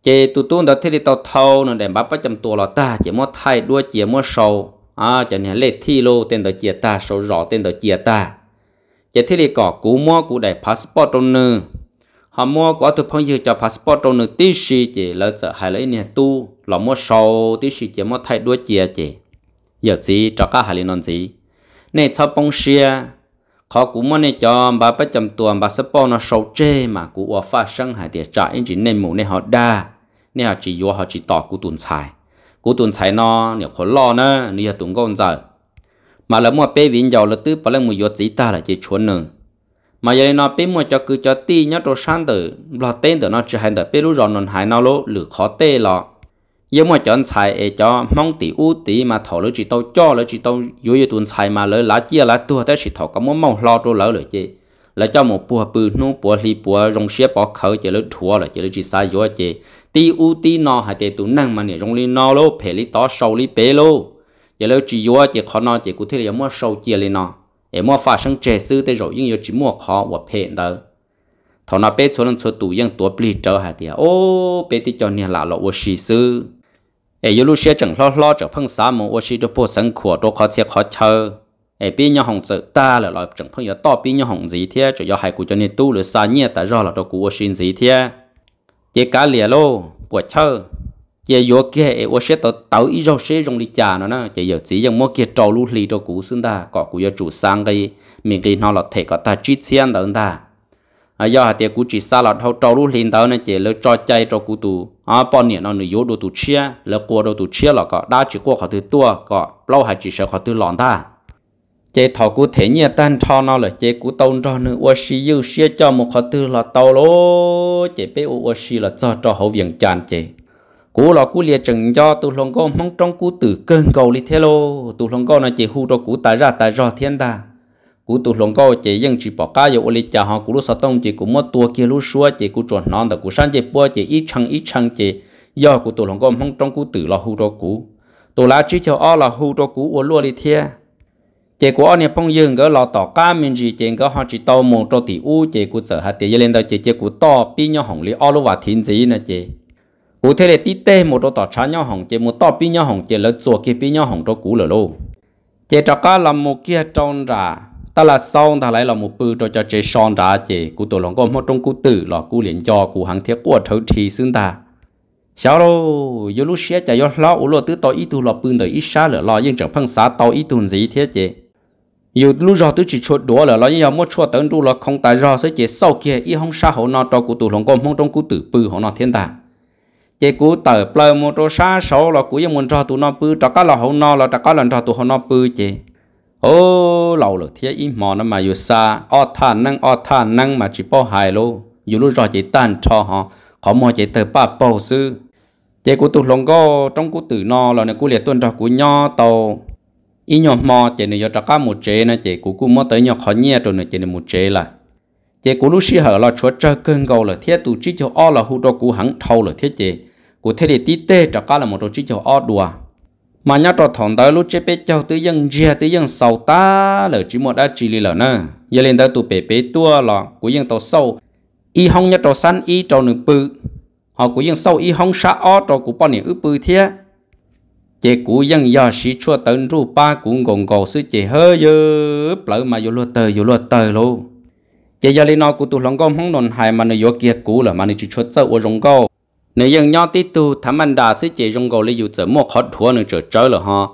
chế tụ tuôn đó thì đi tàu thâu nên để ba ba trăm tuổi là ta chỉ mua thay đua chỉ mua sầu à cho nên lấy thi lô tên đó chia ta số rõ tên đó chia ta chỉ thế là có cú mua cú đại passport trong nư họ mua có từ phong dư cho passport trong nư tí xì chỉ là sợ hai lấy nè tu là mua sầu tí xì chỉ mua thay đuôi chia chỉ giờ gì cho các hai lấy non gì nè sao bông xia họ cú mua nè cho bà bắt chầm tuần bà sắp nó sầu chê mà cú ở phát sinh hai tiệt trả anh chỉ nên mua nên họ đa nên họ chỉ vô họ chỉ tỏ cú tuần xài cú tuần sai nó nhiều khó lo nè, nhiều tuần con giờ mà là mua bé vinh, giàu là tứ bảo là mua giọt gì ta là chỉ chuẩn nữa mà giờ nó bé mua cho cứ cho ti nhớ đồ sang từ lo tên từ nó chỉ hành từ bé lúc rồi nó hại nó lỗ lửa khó tê lo. giờ mua chọn xài e cho mong tỷ u tỷ mà thọ lỡ chỉ tao cho lỡ chỉ tao yếu yếu tuần xài mà lỡ lá chia lá tua tới chỉ thọ có muốn mong lo đồ lỡ lỡ chứ là cho một bùa bự nu bùa li bùa rong xia bỏ khởi chỉ lỡ thua là chỉ lỡ chỉ sai gió chỉ ti u ti no hay tệ tu năng mà nè rong li no lô phe li to sâu li bê lô chỉ lỡ chỉ gió chỉ khó no chỉ cụ thể là mua sâu chia li no em mua phát sinh trẻ sư tới rồi nhưng yếu chỉ mua khó và phe đó thọ nó bê số lần số tụ yên tua bì trở hay tệ ô bê ti cho nè là lọ vô sĩ sư em yếu lúc xia chẳng lo lo trở phăng xá mong ô sĩ được bố sân khua đô khó chia khó chơi ai biết nhau hồng sự ta là loại chẳng phong giờ to biết nhau hồng gì thế chủ yếu hai cụ cho nên tu là xa nhẹ tại do là đồ cụ xin gì thế chế cá lìa lô của thơ chế yếu kia ai ô sẽ tới tao ít rau sẽ trong đi trà nó nè chế giờ chỉ rằng mua kia trâu lú lì đồ cụ xưng ta có cụ giờ chủ sang cái mình cái nó là thể có ta chi xiên đâu ta à do hạt tiền cụ chỉ xa là thâu trâu lú lì đâu nè chế lỡ cho chạy cho cụ tu à bọn nhẹ nó nuôi yếu đồ tù chia lỡ qua đồ tù chia là có đa chỉ qua khỏi từ tua có lâu hạt chỉ sợ khỏi từ lòn ta chế thọ cụ thể nhẹ tan cho nó là chế cụ tông cho nữa ô xí yêu xí cho một khó tư là tàu lô chế bé ô xí là cho cho hậu viện chán chế cú là cú liệt chừng cho tụ lòng con mong trong cú tử cơn cầu li thế lô tụ lòng con nó chỉ hù cho cú ta ra ta do thiên ta cú tụ lòng con chỉ dân chỉ bỏ cá dầu li chả họ cú lúc sao tông chỉ cú mất tua kia lúc xua chỉ cú chuẩn nón đó cú sáng chỉ bua chỉ ít chăng ít chăng chỉ do cú tụ lòng con mong trong cú tử là hù cho cú tụ lá chỉ cho o là hù cho cú ô lúa li thế chế của anh em phong dương gỡ lò tỏ cá mình gì chế gỡ họ chỉ tàu một trâu tỷ u chế của sở hạt tiền lên đầu chế chế của to pi nhau hồng lý alo và thiên gì nữa chế cụ thể là tít tê một trâu tỏ chá nhau hồng, chế một to pi nhau hồng, chế lỡ chùa kia pi nhau hồng trâu cũ lỡ lô chế trâu cá làm một kia trâu ra ta là sau ta lại là một bữa trâu cho chế son ra chế cụ tổ lòng có một trong cụ tử lò cụ liền cho cụ hàng thiết của thấu thì xương ta sau đó yo lúc xe chạy yo lo u lo tứ tàu ít tu lo bưng đời ít xa lỡ lo yên chẳng phăng xá tàu ít tu gì thế chế yêu lúc giờ tôi chỉ chuột đũa là nó như mua chuột tấn tu là không tài do sẽ chỉ sau kia y không sao hậu nó cho cụ tụ long công không trong cụ tử bự họ nó thiên tài, chỉ cụ tờ plơ một cho xa sáu là cụ yên muốn cho tụ nó bự cho các là hậu nó là cho các lần cho tụ họ nó bự chỉ ô lâu rồi thế y mò nó mà yêu xa o tha năng o tha năng mà chỉ bỏ hài lô yêu lúc giờ chỉ tan cho họ họ mua chỉ tờ ba bầu sư chỉ cụ tụ long công trong cụ tử nó là nó cụ liệt tuân cho cụ nho tàu ý nhỏ mò chế nên cho các một chế nó chế cú cú mò tới nhỏ khó nhẹ rồi nữa chế nên một chế là chế cú lúc xí hở là chúa chơi cơn gầu là thiết tu chỉ cho o là hụt đó cú hẳn thâu là thiết chế cú thế để tí tê cho các là một đồ chỉ cho o đùa mà nhá trò thằng tới lúc chế bé cháu tới dân gia tới dân sầu ta là chỉ một đã chỉ lì là nè giờ lên tới tụ bé bé tua là cú dân tàu sâu y hong nhá trò săn y trò nửa bự họ cú dân sâu y hong sa o trò cú bao nhiêu ư bự thiết chế cú dân do sĩ chua tận ru ba cú gồng gò sư chế hơ dơ lỡ mà vô lúa tờ vô lúa tờ lô chế giờ lên nó cú tụ lòng gom hong nôn hài mà nó vô kia cú là mà nó chỉ chua tơ ô rong gò nếu dân nhau tí tu thắm anh đà sư chế rong gò lấy dù tơ mua khó thua nó trở trở là ha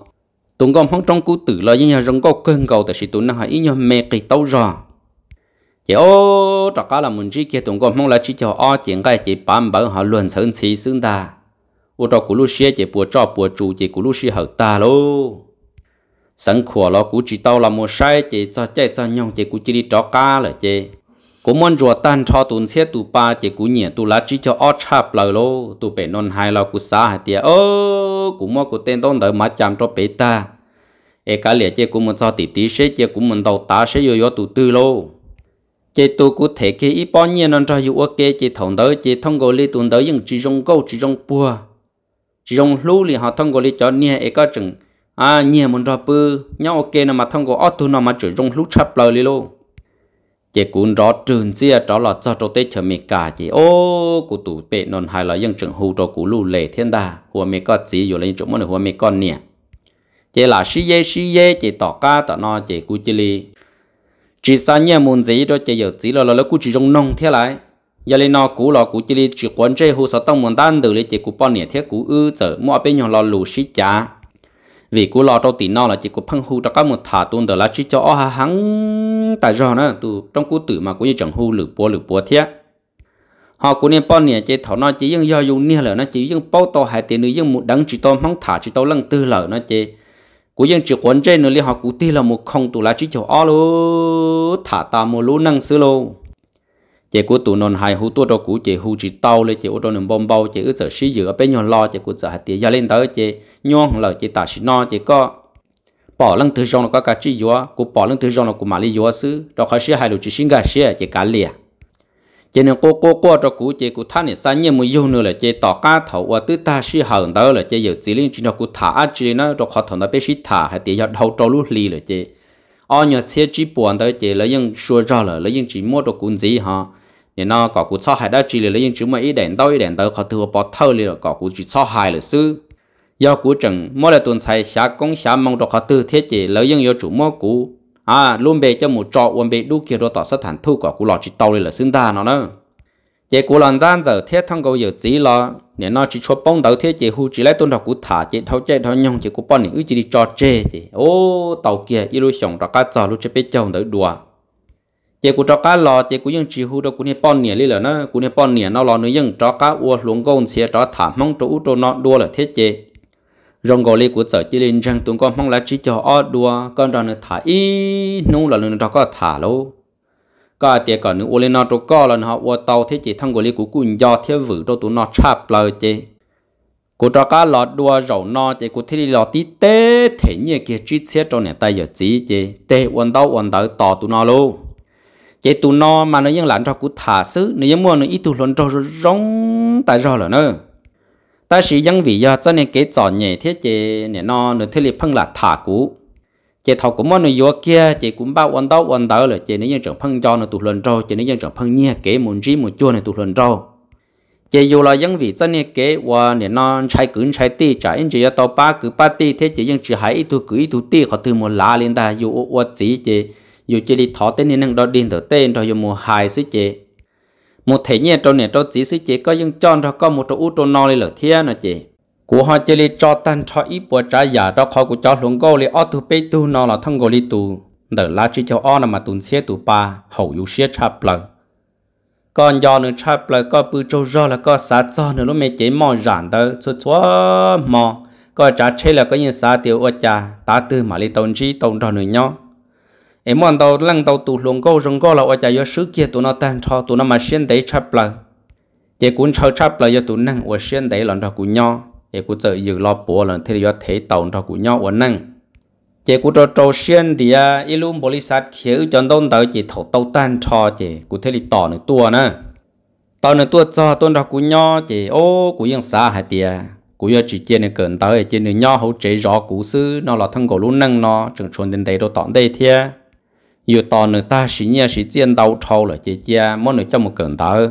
tụng gom hong trong cú tử lo dân nhau rong gò cơn gò tại sĩ tụ nó hãy ý nhau mê kỳ tâu rồi chị ô trọ cá là muốn chỉ kia tụng gom hong là chỉ cho o chuyện cái chị bám bỡ họ luôn sơn xì xương ta ô trò của lúc xưa chỉ bùa trò bùa chủ chỉ của lúc xưa hở ta lô sẵn khổ lo của chỉ tao là một sai chỉ cho chạy cho nhau chỉ của chỉ đi trò cá là chỉ của món rùa tan cho tụn xe tụ ba chỉ của nhẹ tụ lá chỉ cho ót chạp lời lô tụ bể non hai lo của xã hạt tiệt ơ của mua của tên tôn đợi má chạm cho bể ta e cả lẽ chỉ của mình cho tỷ tỷ xe chỉ của mình tá xe yo yo tụ tư lô chế tu cụ thể cái ý bao nhiêu non cho yêu chế thòng đỡ chế thông gỗ li tuần đỡ những chỉ trong câu chỉ trong bùa chỉ dùng lũ thì họ thông qua lý cho nhẹ ấy có chừng à nhẹ muốn ra bự, nhau ok nè mà thông qua auto nè mà chỉ dùng lũ chập lời đi luôn chị cũng rõ trường xia đó là cho trâu tết chờ mẹ cả chỉ ô cụ tủ bệ non hay là dân trường hồ cho cụ lũ lệ thiên đà hùa mẹ có gì rồi lên chỗ mỗi hùa mẹ con nè chị là si ye si ye chỉ tỏ ca tỏ no chỉ cụ chỉ li chỉ sao nhẹ muốn gì đó chỉ giờ chỉ là là cụ chỉ dùng nông thế lại giờ lên nó cũ lò cũ chỉ đi chụp quan chơi hồ sơ tông muốn đan từ lấy chỉ cũ bao nhiêu thiết cũ ư chở mua bên nhau lò lù xí chả vì cũ lò đâu tí nó là chỉ cũ phăng hồ cho các một thả tuôn từ lá chỉ cho ha hắn tại do nữa từ trong cú tử mà cũng như chẳng hồ lử búa lử búa thiết họ cú nên bao nhiêu chỉ thảo nó chỉ những do dùng nia lợ nó chỉ những bao to hai tiền nữa những một đắng chỉ to mắng thả chỉ to lăng tư lợ nó chỉ cú dân chỉ quan chơi nữa lấy họ cú ti là một không tụ lá chỉ cho ó lô thả ta một lú năng sư lô chị của tụ non hai hú tua đâu cũ chị hú chỉ tàu lên chị ô tô nằm bom bao chị ở sợ xí giữa bên nhau lo chị của sợ hạt tiền gia lên tới chị nhon lời chị tả xí no chị có bỏ lăng thứ rong nó có cả chi yếu của bỏ lăng thứ rong nó của mà lý yếu xứ đó khai xí hai lũ chỉ sinh gà xí chị cả lìa chị nên cô cô cô cho cũ chị của thanh này sáng nhiên mới yêu nữa là chị tỏ cá thầu và tứ ta xí hậu tới là chị giờ chỉ lên chỉ nó của thả chị nó rồi khó thằng nó bé xí thả hạt tiền gia đầu trâu lú lì là chị ở nhà xe chỉ buồn tới chị lấy những số ra là lấy những chỉ mua đồ cuốn gì ha nhà nó có cú so hai đó chỉ là lấy những chú mà ý đèn đâu ý đèn đâu họ thua bỏ thâu liền có cú chỉ so hai là sư do cú chừng mỗi là tuần sai xã công xã mong được họ tư thiết chỉ lấy những yếu chủ mỗi cú à luôn bề cho một trọ uốn bề đu kia rồi tỏ sát thản thu có cú lọ chỉ tàu là xương ta nó nữa chế cú lần gian giờ thiết thông cầu giờ chỉ lo nhà nó chỉ cho bông đầu thiết chế hưu chỉ lấy tuần học cú thả chế thâu chế thâu nhong chế cú bọn này ư chỉ đi cho chế chế ô tàu kia ilu sống ra cá trò lúc chế biết chồng đỡ đùa chỉ của cho cá lò chỉ của những chỉ hú đâu cũng như bọn nhỉ lý là nó cũng như bọn nhỉ nó lò nữa những cho cá uo luống gôn xia cho thảm mong cho u nọ đua là thế chế rong gò lì của sở chỉ lên rằng tuấn con mong là chỉ cho o đua con đó nữa thả y nung là nữa cho cá thả lô có tiệt còn nữa uo lên nó cho có là họ uo tàu thế chế thằng gò lì của quân do thế vử cho tụi nó chạp lời chế cô cho cá lọt đua rầu nọ, chị cô thấy lọt tí tê thế nhỉ kia chít xe cho nè tay giờ chỉ chị tê uốn đầu uốn đầu tàu tụi nó lô chế tu no mà nó nhân lãn cho cụ thả sứ, nếu như mua nó ít tu luận cho rong tại do là nữa ta sĩ dân vì do cho nên cái trò nhẹ thế chế nè nó nó thế liệt phân là thả cũ chế thọ của mua nó vô kia chế cũng bao quan đó quan đó là chế nếu như trưởng phân cho nó tu luận cho chế nếu như trưởng phân nhẹ kế muốn gì muốn chua này tu luận cho chế dù là dân vì cho nên kế và nè nó chạy cứng chạy tì trái anh chế tàu ba cứ ba tì thế chế dân chỉ hãy tụ cứ tụ tì họ từ một lá lên ta dù ô ô chế chế dù chỉ đi thọ tên nên đó điên thở tên rồi dùng mùa hài xí chế một thể nhẹ trong này trong chỉ xí chế có những chọn ra có một trong út trong nò lên lửa thiên nè chị của họ chỉ đi cho tan cho ít bữa trái giả đó khó của cho luôn gô li ở tu bê tu nò là thằng gô li tu đỡ lá chỉ cho ở mà tuần xe tu ba hậu yếu xe chạp lợn còn do nữa chạp lợn có bự trâu rơ là có sát do nữa lúc mẹ chế mò rạn đó chúa chúa mò có trả chế là có những sát tiêu ở cha ta từ mà li tông chi tông đó nữa nhau em muốn tàu lăng tàu tụ luồng câu rồng câu là ở chợ sứ kia tụ nó tan cho tụ nó mà xuyên đấy chắp lại chỉ cũng cho chắp lại cho tụ năng ở xuyên đấy lần đó cũng nhau chỉ cũng chờ dự lo bùa lần thế do thấy tàu đó cũng nhau ở năng chỉ cũng cho trâu xuyên thì à y bồ bồi sát khiếu chọn đông tàu chỉ thổ tàu tan cho chỉ cũng thế thì tỏ nữa tua nữa tàu nữa tua cho tụ đó cũng nhau chỉ ô cũng ยัง xa hai tiề, cú giờ chỉ chơi này cần tới chơi này nhỏ hậu chế rõ cú sư nó là thân cổ luôn năng nó chẳng chuẩn đến đây đâu tỏn đây thia dù tò nữa ta sĩ nhà sĩ tiên đau trâu là chị cha món nữa cho một cần tớ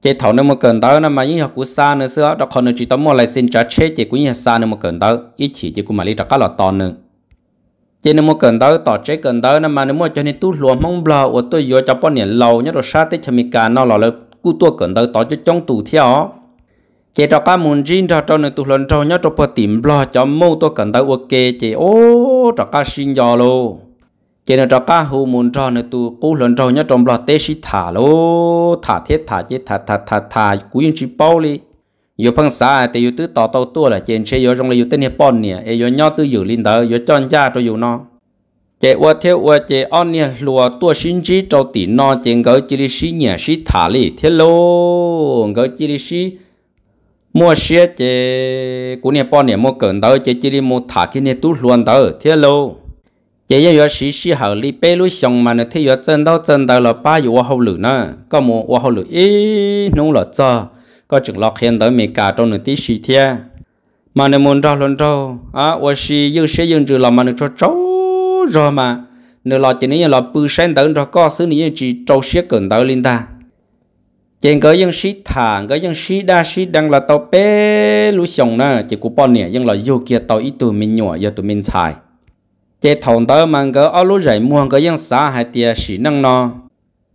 chị thầu nữa một cần tớ nó mà những học của xa nữa xưa đó còn nữa chỉ tóm mua lại xin trả chế chị của nhà xa nữa một cần tớ ít chỉ chị của mà đi trả cả là tò nữa chị nữa một cần tớ tỏ chế cần tớ nó mà nữa mua cho nên tu luôn mong bờ của tôi vừa cho bọn nền lâu nhất rồi xa tới chỉ mình cả nó là lực cú tua cần tớ tỏ cho trong tủ theo chị đó cá muốn riêng đó cho nên tu luôn cho nhất cho bọn tìm bờ cho mua tua cần tớ ok chị ô đó cá xin giò luôn chỉ là cho cá hồ muốn cho nữa tu cố lần cho nhớ trong lọt tê sĩ thả lô thả thiết thả chết thả thả thả thả cú yên chỉ bao li yêu phăng xa thì yêu tứ tỏ tàu tua là trên xe yêu trong là yêu tên hiệp bọn nè yêu nhau tư yêu linh tờ yêu chọn gia cho yêu nó chế qua theo qua chế on nè lùa tua sinh chí trâu tỉ nó chế gỡ chỉ đi sĩ nhà sĩ thả li thiết lô gỡ chỉ đi sĩ mua xe chế cú nè bọn nè mua cẩn tờ chế chỉ đi mua thả kia nè tu luôn tờ thiết lô vậy giờ giờ sĩ sĩ hậu li bê lối xong mà nó thấy giờ chân đâu chân đâu là ba giờ hậu lử nữa có một qua hậu lử ý nung là cho có hiện tới mì cả trong nửa tí sĩ thia mà nó muốn ra luôn đâu à qua sĩ yêu sẽ yêu trừ là mà nó cho mà nó là chỉ nên là bự sen tới rồi có xứ này chỉ trâu xía cần tới linh ta trên cái dân sĩ thẳng cái dân sĩ đa sĩ đang là tàu bé lối xong nữa chỉ của bọn nè dân là yêu kia tàu ít tụi mình nhỏ giờ tụi mình xài chế thòng tớ mang cái áo lúa rải mua cái giống xã hai tiệt sĩ năng nó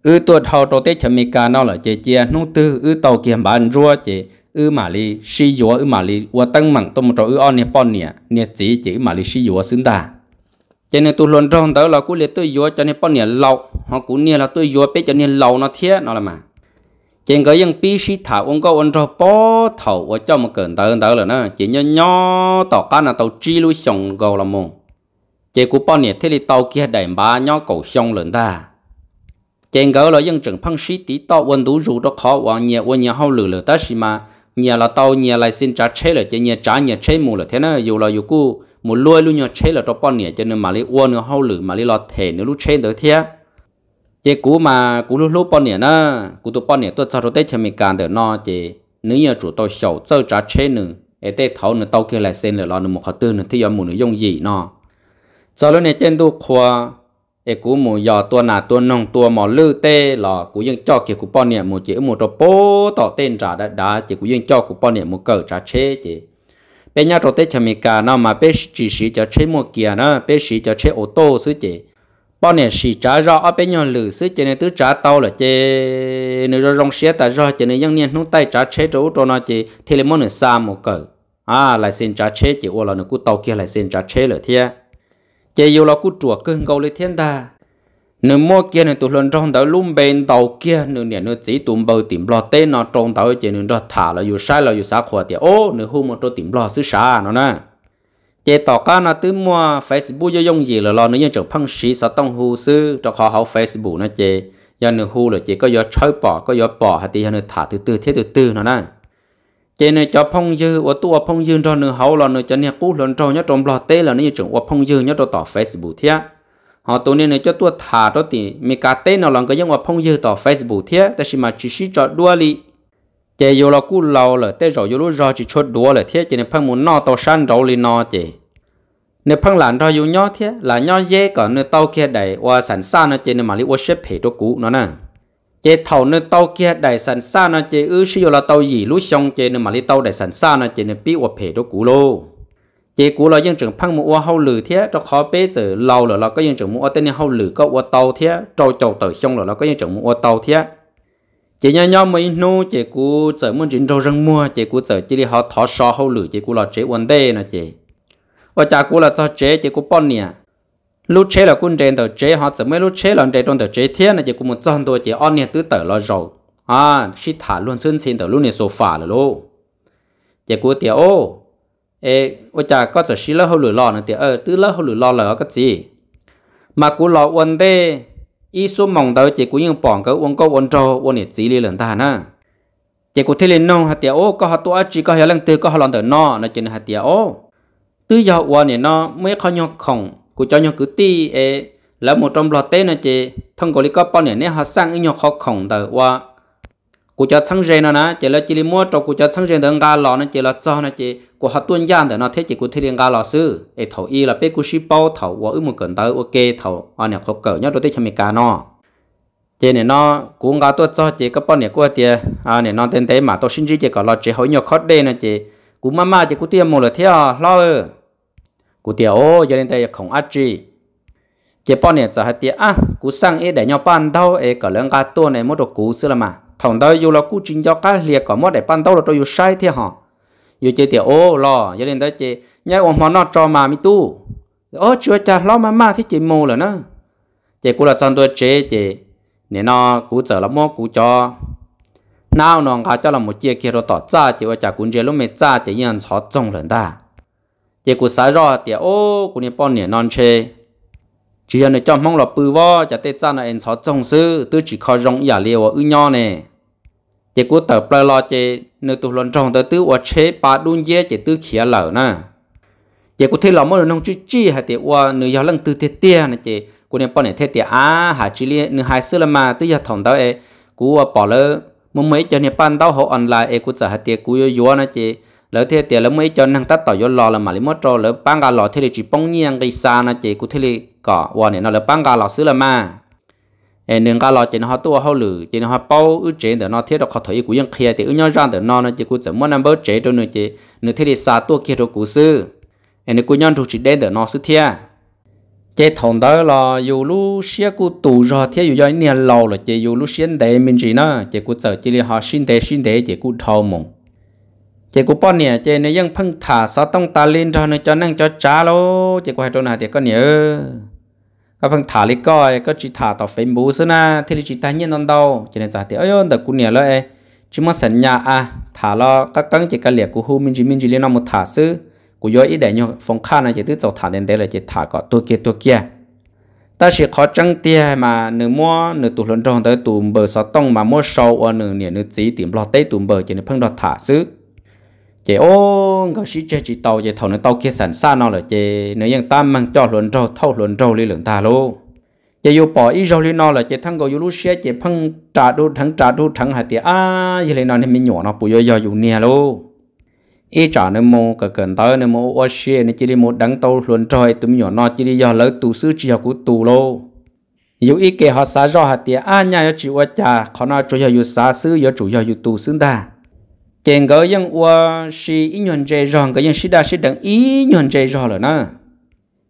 ư tua thầu đầu tết chấm mì cá nó là chế chia nô tư ư tàu kiếm bán rua chế ư mà li xí dúa ư mà li ua tăng mảng tôm trâu ư on nè pon nè nè chỉ chỉ mà li xí dúa xứng ta cho nên tôi luôn trong tớ là cú liệt tôi dúa cho nên pon nè lâu họ cú nè là tôi dúa bé cho nên lâu nó thiệt nó là mà trên cái giống pi xí thảo ông có ông cho bó thầu ở trong một cơn tớ tớ là nó chỉ nhỏ nhỏ tàu cá là tàu chi lui sòng gầu là mồm chế cú bao nhiêu thế li tàu kia đẩy ba nhau cầu xong lớn ta chèn gỡ là dân trưởng phăng sĩ tí tàu quân đủ rủ đó khó và nhà quân nhà hậu lử lử ta xí mà nhà là tàu nhà lại xin trả chế là chế nhà trả nhà chế mù là thế nào dù là dù cú một lôi luôn nhà chế là cho bao nhiêu cho nên mà li quân nữa hậu lử mà li lo thể nữa lúc chế tới thế chế cú mà cú lúc lúc bao nhiêu na cú tụ bao nhiêu tôi sao tôi tết cho mình càng được no chế nếu nhà chủ tàu sầu sơ trả chế nữa ai tết thấu nữa tàu kia lại xin là lo nữa một khó tư nữa thì do mù nữa dùng gì no cho lúc này trên đu khoa ê e cú mù giò tua nà tua nong, tua mò lư tê lò cú dân cho kia cú bò niệm mù chỉ mù trò bố tỏ tên trả đã đá chỉ cú dân cho cú bò niệm mù cờ trả chê chỉ bên nhà trò tê chả mì cả nó mà bé chỉ sĩ cho chê mù kia nó bé sĩ cho chê ô tô sứ chỉ bò niệm sĩ trả rõ ở bên nhà lử sứ chỉ nên tứ trả tàu là chê nếu rồi rong xé tại rõ chỉ nên dân nhiên nút tay trả chê chỗ trò nó chỉ thì là món nữa xa mù cờ à lại xin trả chê chỉ ô là nó cú tàu kia lại xin trả chê là thiệt chỉ yêu là cú chuột cưng gấu lấy thiên đà nửa mua kia nửa tụi lần trong đó lùm bên đầu kia nửa nè nửa chỉ tụm bầu tìm lo tên nó trong đó chỉ nửa đó thả là yêu sai là yêu sao khỏe thì ô nửa hôm một chỗ tìm lo xứ xa nó nè chỉ tỏ cá nó tứ mua facebook cho dùng gì là lo nữa như chỗ phăng sĩ sao tông hù xứ cho họ học facebook nó chỉ do nửa hù là chỉ có do chơi bỏ có do bỏ hay thì nửa thả từ từ thế từ từ nó nè nên cho phong dư và tu phong dư cho nửa hậu là nửa chân nhà cũ lần trâu nhớ trong lò tê là nửa trưởng và phong dư nhớ trộm tỏ facebook thế họ tu nên cho tu thả đó thì mấy cá tê nào lần cái giống và phong dư tỏ facebook thế ta chỉ mà chỉ chỉ cho đua li chế yêu là cũ lâu là tê rồi yêu lúc rồi chỉ cho đua là thế chế này phong muốn nọ tàu san rồi li no chế nên phăng làn rồi yêu nhớ thế là nhớ dễ còn nửa tàu kia đầy và sẵn sàng nó chế nên mà li xếp hệ đó cũ nó nè chế thầu nơi tàu kia đại sản xa nó chế ư sử dụng là tàu gì lúc xong chế nơi mà lấy tàu đại sản xa nó chế nơi bị ủa phê đó cú lô chế cú là dân trưởng phăng mua hậu lử thế cho khó bế giờ lâu rồi là có dân trưởng mua tên hậu lử có ủa tàu thế trâu trâu tàu xong rồi là có dân trưởng mua tàu thế chế nhau nhau mấy nô chế cú giờ muốn trình trâu răng mua chế cú giờ chỉ đi họ thọ so hậu lử chế cú là chế ổn đề nó chế ở cha cú là cho chế chế cú bọn nha lúc chế là quân trên tờ chế họ chỉ mấy lúc chế là trên trong tờ chế thiên là chỉ cũng một trăm đôi chỉ on nhẹ tứ tờ là rồi à chỉ thả luôn xuyên xin tờ lúc này sofa là luôn, chỉ của tiệt ô ê ô cha có chỉ xí lỡ hậu lửa lo nữa tiệt ờ tứ lỡ hậu lửa lò là cái gì mà cú lo uốn đê ý số mong đợi chỉ cú những bọn cái uốn câu uốn trâu uốn nhẹ chỉ li lần ta nè chỉ cú thế lên nông hạt tiệt ô có họ tua chỉ có họ lần tư có họ lần tờ nọ, nó chỉ là hạt tiệt ô tứ giờ uốn nhẹ nọ, mới khó nhọc không cô cho nhóm cứ ti ế, là một trong lọt tên là chị thông qua lý có bao nhiêu nè họ sang những khó khổng đời qua cô cho sang rèn nè, chị là chị đi mua cho của cho sang rèn đời gà lọ nó chị là cho nè chị của họ tuân gian đời nó thế chị của thiên liên gà lọ sư ế, thầu y là bé của ship bao thầu và ứng một cẩn tới ok thầu anh nhà khó cỡ nhau đôi tay chăm cả nó chị này nọ, cũng ngà tuân cho chị có bao nhiêu cô chị à này nọ tên tế mà tôi xin chị có lọ chị hỏi nhiều khó đây nè chị cũng mama chị cũng tiêm một lời theo lo กูเตียวโอ้ยเรียนแต่ของอาจีเจ็บปอนเนี่ยจะให้เตียอ่ะกูสั่งเอเดี๋ยวปั้นเท่าเอก็เรื่องการตัวในมดกูซื้อละมาถองเท่าอยู่เรากูจริงยอก้าเลียก็มดได้ปั้นเท่าเราตัวอยู่ใช่เที่ยหออยู่เจเตียวโอ้รอยเรียนแต่เจยายอมหอนอจอมามิตู้โอ้ชัวจะล้อมามาที่เจมูเหรอเนาะเจกูละจอนตัวเจเจเนี่ยนอกูเจอละมอกูจอ nào nó cả cho là một chiếc kia rồi tỏ ra chỉ có chả cũng chế lúc mẹ ra chỉ nhận họ trông lần ta chỉ của sáng rồi thì ô của niệm bọn niệm non chê chỉ là cho mong là bự vò chả tết ra là anh sáu trông sư tôi chỉ khó rong nhà liều ở ư nhau nè chỉ của tờ plơ lo chê nơi tụ luận trong tôi tư ở chế ba đun dế, chỉ tư khía lở nè chỉ của thấy là mỗi lần ông chú chi hay thì qua nơi giáo lăng tư tiệt tiệt nè chỉ của niệm bọn niệm thế tiệt á hà chỉ liên nơi hai sư là mà tư giờ thòng tao ấy của bỏ lỡ mỗi mấy cho niệm ban tao học online ấy của giả hay tiệt của yo yo nè chỉ lỡ thế thì lỡ mấy cho năng tắt tỏi vô lò là mà lấy mất trâu lỡ băng gà lò thế thì chỉ bông nhiên gây xa na chỉ cụ thế thì cỏ và này nó lỡ băng gà lò xứ là mà ê nương gà lò chỉ nó tua hậu lử chỉ nó bao ư chế để nó thiết được khó thấy cụ dân kia thì ư nhau ra để nó nó chỉ cụ chỉ muốn nằm bớt chế cho nương chỉ nương thế thì xa tua kia rồi cụ sư ê nương cụ nhân chủ chỉ đen để nó sư thia chế thằng đó là dù lú xia cụ tù rồi thế dù do nhiều lâu là chế dù lú xia để mình gì nó chế cụ sợ chỉ là họ xin để xin để chế cụ thâu mộng chị cũng bọn nè chị nếu ยัง phăng thả sao tông ta lên cho cho năng cho chá lô chị cũng hay trốn thì con nhớ các phăng thả lấy coi có chỉ thả tao phải mũ xưa na thì chỉ ta nhiên non đâu chị này giả thì ơi ơn đợt cũng nè chỉ mà sẵn nhà à thả lo các căng chị cái liệt của hu mình chỉ mình chỉ lên một thả sư của do ý để nhau phòng kha này chị tự dầu thả đến đây là chị thả có tôi kia tôi kia ta chỉ khó trăng tia mà nửa mua nửa tủ lớn tới tủ bờ sao tông mà mua sâu ở nửa nè nửa lo tây tủ bờ chỉ nửa phăng đọt thả sư chị ô ngờ sĩ chơi chị tàu vậy thầu nó tàu kia sẵn xa nó là chị ta mang cho luận rau thâu luận rau lý lượng ta luôn chị yêu bỏ ý rau lý nó là chị thằng gọi yêu lúc xe chị phăng trả đu thằng trả đu thằng hạt thì à vậy nó nên mình nhỏ nó bù yo yo yêu nia luôn ý trả nên mua cả cần tới nên mua ô xe nên chỉ đi mua đắng tàu luận rau tụi nhỏ nó chỉ đi do lỡ tù sư chỉ học của tù luôn yêu ý kể họ xa rau hạt thì à nhà yêu chịu ở chả họ nó chủ yếu xa sư yêu chủ yếu tu xứng ta chèn gỡ dân qua si ý nhuận chế ròn gỡ dân sĩ đa si đẳng ý nhuận chế ròn rồi nè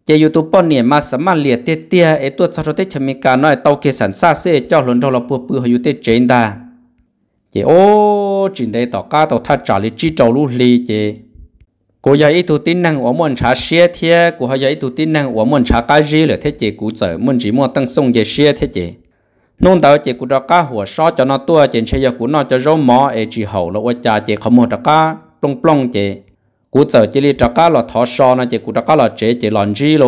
chế youtube bọn nè mà sắm mà liệt tê tê ấy tuột sau đó tê chấm mình cả nói tàu kia sẵn xa xe cho lần đầu là bự bự hồi youtube chén ta chế ô chín đầy tỏ cá tàu thắt trả lý chi châu lưu lì chế cô giờ ít tu tin năng ở môn trả xe thế cô giờ ít tu tin năng ở môn trả cái gì là thế chế cú chở môn chỉ môn tăng sông về xe thế chế nung tao chỉ cụ đó cá หัวซอจะนอตัวเจนเชียกูนอจะร่มหมอเอจีหูแล้วว่าจ่าเจขโมยตะก้าปลงปลงเจกูเจอเจลีตะก้าหลอทอซอนะเจกูตะก้าหลอเจเจหลอนจีโล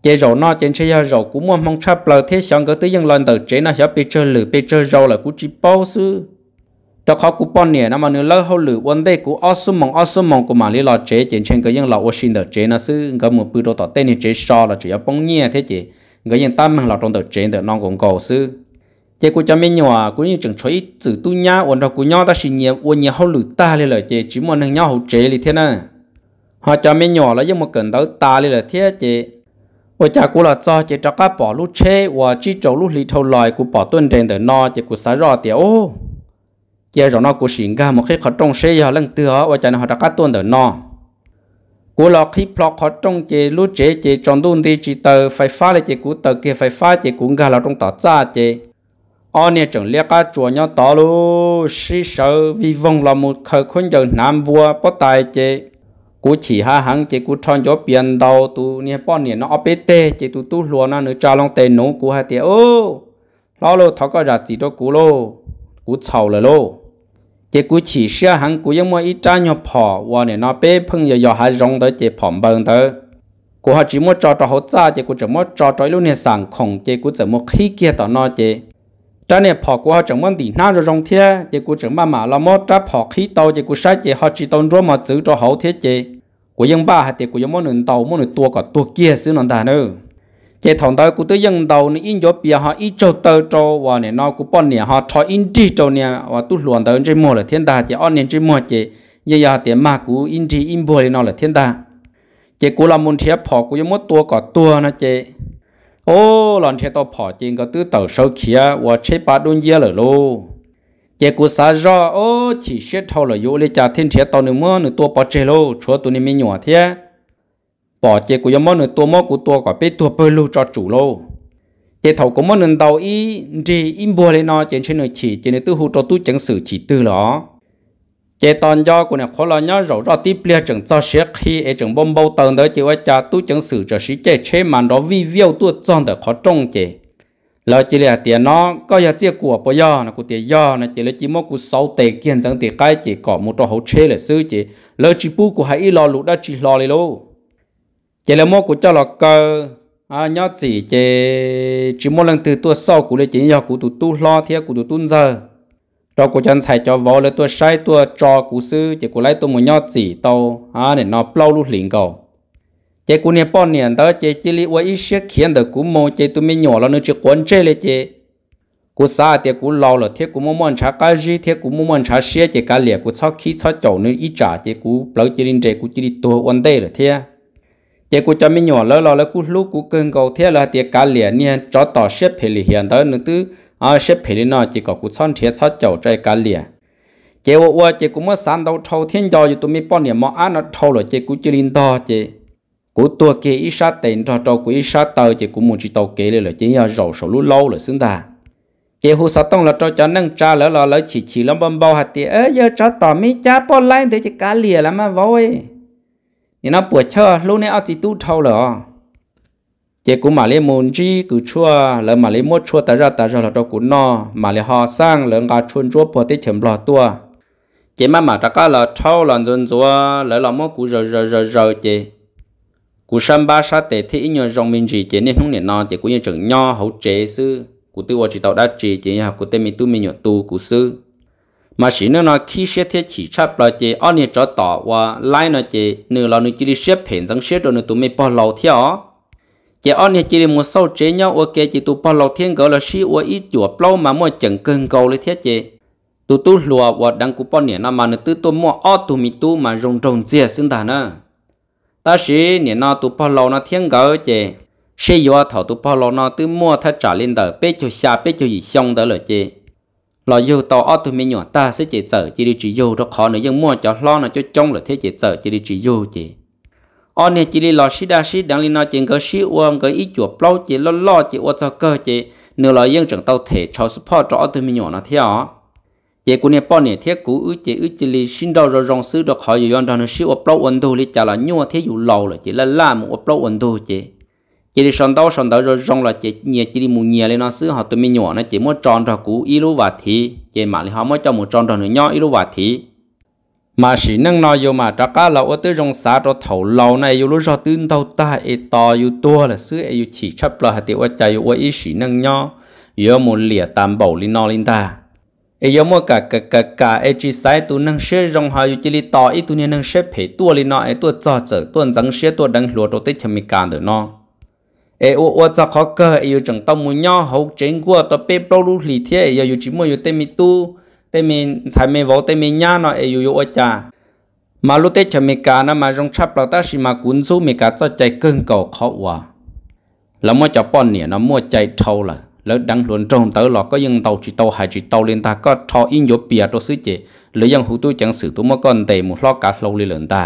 เจเรานอเจนเชียเรากูมัวมองชับเปล่าเทชังก็ตื้อยังหลอนเตอเจนะเฮียไปเจอหรือไปเจอเราแล้วกูจีเป้าซื้อตะเขากูป้อนเนี่ยนะมันเนื้อเล่าเขาหรือวันเด็กกูอ้อสมองอ้อสมองกูมาลีหลอเจเจนเชงก็ยังหลอว่าชินเตอเจนะซื้อก็มือปืนโดต่อเต้นเจซอแล้วจะยังป้องเงี้ยเทเจ người dân tâm là trong tờ trên tờ non cũng có sư chế của cho mẹ nhỏ cũng như chẳng chơi từ tu nhã, ổn đâu của nhau ta xin nhiều ổn nhiều hậu lử ta lên lời chế chỉ muốn thằng nhau hậu chế thì thế nè họ cho mẹ nhỏ là giống một cần tới ta lên lời thế chế và cha của là cho chế cho các bỏ lú chế và chỉ trâu lú lì thâu lòi của bỏ tuân trên tờ no chế của xá rõ tiểu chế rồi nó của xin ga một khi khó trong xe họ lần tựa và cha nó họ đã cắt tuân tờ non cú lọ khi plọ khó trong chế lú chế chế trong đồn đi chỉ tờ phải phá lại chế cú tờ kia phải phá chế cú gà lọ trong tỏ ra chế ở nè chẳng liếc cá chùa nhau tỏ lú sĩ sợ vì vong là một khởi khôn giờ nam bùa bó tài chế cú chỉ ha hàng chế cú tròn gió biển đầu tu nè bó nè nó ấp tê chế tu tu lúa nó nữa cho lòng tê nổ cú hai tiệt ô lo lô thọ có ra chỉ cho cú lô cú sầu là lô chế cú chỉ sửa hắn cú yên mua ít trái nhau phò và nè nó bé phun giờ giờ hai rong tới chế phỏng bơm tới cú họ chỉ mua trò trò hỗ trợ chế cú chỉ mua trò trò luôn nè sảng khổng chế cú chỉ mua khí kia tao nó chế trái nè phò cú họ chẳng muốn đi na rồi rong thế chế cú chỉ mà mà lo mua trái phò khí tàu chế cú sai chế họ chỉ tông rồi mà giữ cho hậu thế chế cú yên ba hạt chế cú yên mua nửa tàu mua nửa tua cả tua kia xứ nọ ta nữa ye thằng da cũng te yang đầu nên in yo pia ha in cho tơ cho và ne no cũng bận nè ha cho in ti cho ne wa tu luan da je mua le thiên da je on ne je mo je ye ya tiền ma ku in ti in bo le no le thiên da je ku la mun thia pho ku một mo tua ko tua na je ô lon che to pho jing ko tu tàu sâu khia và chế ba dun ye rồi luôn je ku sao ro ô chỉ sẽ thâu le vô le cha thiên thia to ne mua ne tua pa che luôn chua tu ne mi nyo thia bỏ chế của món người tua mó của tua gọi biết tua bơi lưu cho chủ lô chế thầu của món nữa đầu ý gì im bùa lên nó chế trên nơi chỉ chế nơi tư hụt cho tu chẳng sử chỉ tư lọ chế toàn do của này khó lo nhớ rầu rõ tiếp lia chẳng cho sẽ khi ấy chẳng bom bầu tầng đó chế qua cha tu chẳng sử cho sĩ chế chế mà đó vi viêu tu chọn được khó trông chế lời chỉ là tiền nó có giờ chia của bây giờ là của tiền giờ là chỉ là chỉ một của sau tệ kiện rằng tiền cái chỉ có một trò hậu chế là sư chỉ lời chỉ bu của hãy lo lũ đã chỉ lo đi luôn chế là mua của cho là cơ à nhớ chỉ chế chỉ mua lần từ tua sau của lấy chỉ nhớ của tụ tu lo theo của tụ tu giờ đó của chân xài cho vợ là tua sai tua cho của sư chế của lấy tôi một nhớ gì tàu à để nó plau lúc liền cầu chế của niệm bao niệm đó chế chỉ lấy ít sẽ khiến được của mồ chế tôi mới nhỏ là nó chỉ quấn chế lấy chế cú sa thì cú lâu là thế cú mua món chả cái gì thế cú mua món chả xe chỉ cá liệt cú sau khi sau chậu nữa ít trả thì cú lâu chỉ linh chế cú chỉ đi tua ổn đây là thế chỉ cú cho mình nhỏ lỡ lỡ lỡ cú lúc cú cơn cầu thế là tiệt cá liền nha cho tỏ xếp phải lì hiện tới nữa tứ à xếp phải lì nó chỉ có cú son thiệt sát chậu trái cá liền chỉ ô ô chỉ cú mới sáng đầu thâu thiên cho dù tụi mình bao niệm mà ăn nó thâu rồi chỉ cú chỉ linh to chỉ cú tua kia ít sát tiền cho cho cú ít sát tờ chỉ cú muốn chỉ tàu kế lên rồi chỉ nhờ rầu sầu lú lâu rồi xứng ta chỉ hú sát tông là cho cho nâng cha lỡ lỡ lỡ chỉ chỉ lắm bầm bao hạt tiệt ơi giờ cho tỏ mi cha bao lai thì chỉ cá liền lắm mà voi nên nó bữa chơ lúc này ở chỉ tu thâu lỡ chỉ cũng mà lấy môn chi cứ chua lỡ mà lấy mốt chua ta ra ta ra là đâu cũng no mà lấy họ sang lỡ ngà chuôn chúa bỏ tới chấm lọ tua chỉ mà mà ta cá là thâu là dân chúa lỡ là mốt cứ rờ rờ rờ rờ chỉ cứ sâm ba sa tế thì nhờ dòng mình chỉ chỉ nên không nên no chỉ cũng như chừng nho hậu chế sư cứ tự ở chỉ tàu đã chỉ chỉ học cứ tên mình tu mình nhọ tu cứ sư mà chỉ nó nói khi xét thế chỉ chấp là chỉ ở nhà cho tỏ và lại nó chỉ nửa là nửa chỉ đi xe phèn rằng xe rồi nửa tụi mình bỏ lâu theo chỉ ở nhà chỉ đi một sâu chế nhau ok chỉ tụi bỏ lâu thiên gọi là xí và ít chuột lâu mà mua chẳng cần cầu lấy thế chỉ tụi tôi lùa và đang cúp bỏ nhà nó mà nửa tụi tôi mua ở tụi mình tụi mà rong rồng dễ xin ta nữa ta xí nhà nó tụi bỏ lâu nó thiên gọi chỉ xe vừa thầu tụi bỏ lâu nó tụi mua thay trả lên đời bé cho xa bé cho gì xong đó là chỉ lo yêu tàu ở tụi mình nhỏ ta sẽ chỉ sợ chỉ đi chỉ yêu đó khó nữa nhưng mua cho lo nó cho trông là thế chỉ sợ chỉ đi chỉ yêu chỉ ở này chỉ đi lo xí đa xí đang lên nó chỉ có xí uông có ít chuột bao chỉ lo lo chỉ uo cho cơ chỉ nửa lo yên chẳng tàu thể cho support cho tụi mình nhỏ nó theo chỉ cũng này bao này thế cũ ư chỉ ư chỉ đi xin đâu rồi rong xứ đó khó yêu đó nó xí uo bao ổn đồ li trả là nhua thế yêu lâu rồi chỉ là làm uo bao ổn đồ chỉ chỉ đi sòn tàu sòn tàu rồi rong là chỉ nhẹ chỉ đi mù nhẹ lên nó xứ họ tụi mình nhỏ nó chỉ mua tròn trò cũ ít lú và thì chỉ mà họ mới cho một tròn trò nữa nhỏ ít lú và thì mà chỉ năng nói vô mà trả cá lâu ở tới rong xá cho thầu lâu này vô lú cho tin tàu ta e to vô tua là xứ e chỉ chấp là hạt tiêu ở chạy vô ít chỉ năng nhỏ vô một lìa tam bảo lên nó lên ta e vô mua cả cả cả cả e chỉ sai tụi năng xế rong họ vô chỉ đi to ít tụi năng xế phải tua lên nó e tua cho chở tua dáng xế tua đăng lúa cho tới chấm mi càn được nó เออว่าจะขอเกอเออยู่จังต้องมุญย่อเขาเจงกัวตัวเป๊ะโปรลูลีเทียเออยู่จิมอยู่เต็มีตู้เต็มีใช้ไม่วอเต็มีย่าเนาะเออยู่อยู่ว่าจ้ามาลุเตชเมกานะมาจงชับเราตาชิมากุนสู้เมกาจะใจเกินเก่าเขาว่าแล้วมั่วจะป้อนเนี่ยนะมั่วใจเท่าละแล้วดังหลวนตรงเต๋อหลอกก็ยังเตาจิตเตาหายจิตเตาเลียนตาก็ทออิงยบเปียตัวซื้อเจหรือยังหูตู้จังสือตัวเมื่อก่อนเตะมุลอกกัดเราเลยเหลือนตา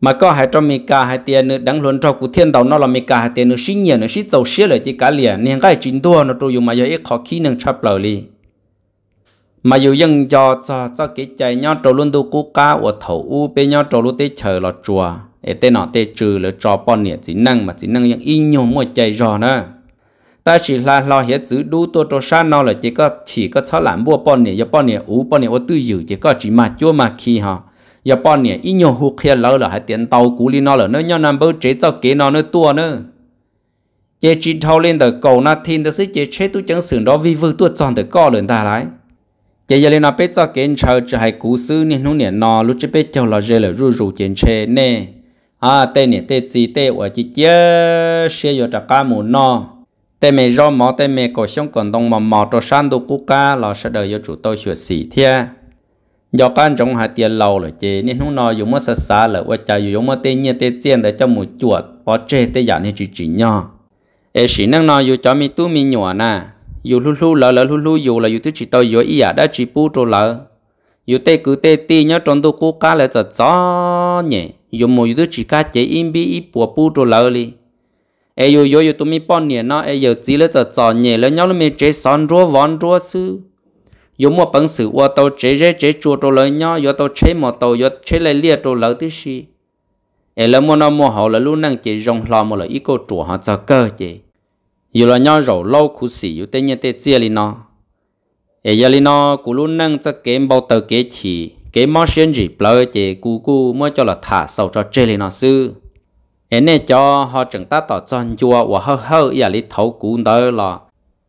mà có hai trăm mica hai tiền nữa đang luôn cho cụ thiên đạo nó là mica hai tiền nữa sinh nhật nữa sinh giàu xía lại chỉ cả liền nên cái chính đua nó tôi dùng mà giờ ít khó khi nâng chấp lời đi mà dù dân cho cho cho cái chạy nhau trâu luôn đâu cố cá và thầu u bên nhau trâu luôn tê chờ là chùa để tê nọ tê trừ là cho bọn nhẹ chỉ năng mà chỉ năng những in nhiều một chạy rò nữa ta chỉ là lo hết giữ đủ tôi trâu sa nó là chỉ có chỉ có sáu làm bua bọn nhẹ giờ bọn nhẹ u bọn nhẹ ô tư dự chỉ có chỉ mà chua mà khi họ giờ Japan nè ít nhiều hụt kia lâu là hai tiền tàu cũ li nó là nó nhau nằm bơ chế cho kế nó nó tua nữa chế chỉ thâu lên từ cầu na thiên từ sự chế chế tu chẳng sừng đó vì vương tuột tròn từ co lên ta lại chế giờ lên nó biết cho kiến chờ cho hai cú sư nè nó nè nó lúc chế biết cho là dễ là rủ rủ chiến chế nè à tên nè tên gì tên ở chị, chế xe yo trà cá mù nó tê mẹ rau mỏ tên mẹ có sống còn đông mà mỏ cho san đồ cú ca là sẽ đợi yo chủ tôi sửa xỉ thiệt do can trong hạt tiền lâu rồi chế nên không nói dùng mất sát xa là qua cha dùng mất tên nhiên tên chen để cho mù chuột bỏ chế tên giả nên chỉ chỉ nhỏ ê chỉ năng nói dùng cho mi tu mi nhỏ nè dùng lu lu lỡ lỡ lu lu dùng là dùng thứ chỉ tao dùng ý à đã chỉ bu trô lỡ dùng tê cứ tê tê nhớ trong đầu cố cá là chợ cho nhỉ dùng mù dù thứ chỉ cá chế im bi ít bùa bu trô lỡ li ê dù dù dù tu mi pon nhỉ nó ê giờ chỉ là chợ cho nhỉ lỡ nhau là mi chế son rúa vón rúa sư yo mo bằng sự wa tàu chế chế chế chua tàu lợi nhó yo tàu chế mò tàu yo chế lại lia tàu lợi tí xì ấy là mo nó mo hậu là luôn năng chế rong lo mo là ít cô chùa họ cho cơ chế yo là nhó rầu lâu khu xì yo tên nhé tê chia li nó ấy giờ li nó cú luôn năng cho kém bao tờ kế chỉ kế mò xuyên gì plơ chế cú cú mo cho là thả sầu cho chế li nó sư ấy nè cho họ chẳng ta tỏ cho chùa và hơ hơ giờ li thấu cú đó là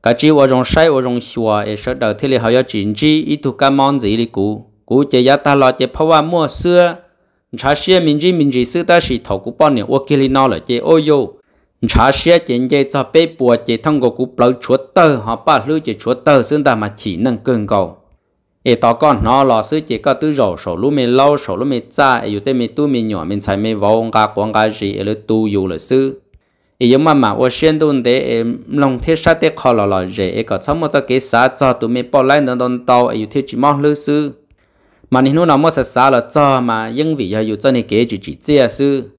cả chi vợ rong say vợ rong xua e sợ đầu thế là họ có chính chi ít thuộc cái món gì đi cũ cũ chỉ ya ta lo chỉ phá mua xưa cha xưa mình chỉ mình chỉ sư ta chỉ thầu cũ bao nhiêu ok li nó là chỉ ôi yo cha xia chính chỉ cho bé bùa chỉ thông 过 cũ bao chúa tơ họ ba lư chỉ chúa tơ xương ta mà chỉ nâng cường cầu e tao con nó lo sư chỉ có tư rổ sổ lú mê lâu sổ lú mê cha e yu tê mê tu mê nhỏ mình xài mê vô ngà quang ngà gì e lư tu yu là sư yêu mà mà ô xuyên đun để lòng thiết sát để khó lò lò rể ấy có xong một cái xã cho tụi mình bỏ lại nó đón tàu ấy thiết chỉ mong lưu sư mà nên nó nằm một xã là cho mà dân vị yêu cho nên kế chỉ chỉ chia sư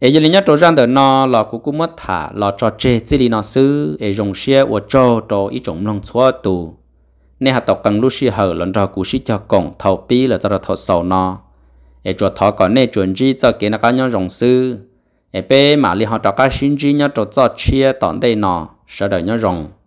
ấy giờ nhớ trâu rằng đời nó lò cũng cũng mất thả lò trò chơi chỉ đi nó sư ấy dùng xe ô cho trâu ý trồng lòng xóa tù nên hạt tộc cần lưu sư hở lần trò cú sĩ cho cổng thầu pi là cho thầu sầu nó ấy trò thọ còn nên chuẩn gì cho kế nó cá nhau dùng sư ebe mà li họ trò cá sinh chi nhớ cho cho chia tọn đây nọ sợ đời nhớ rồng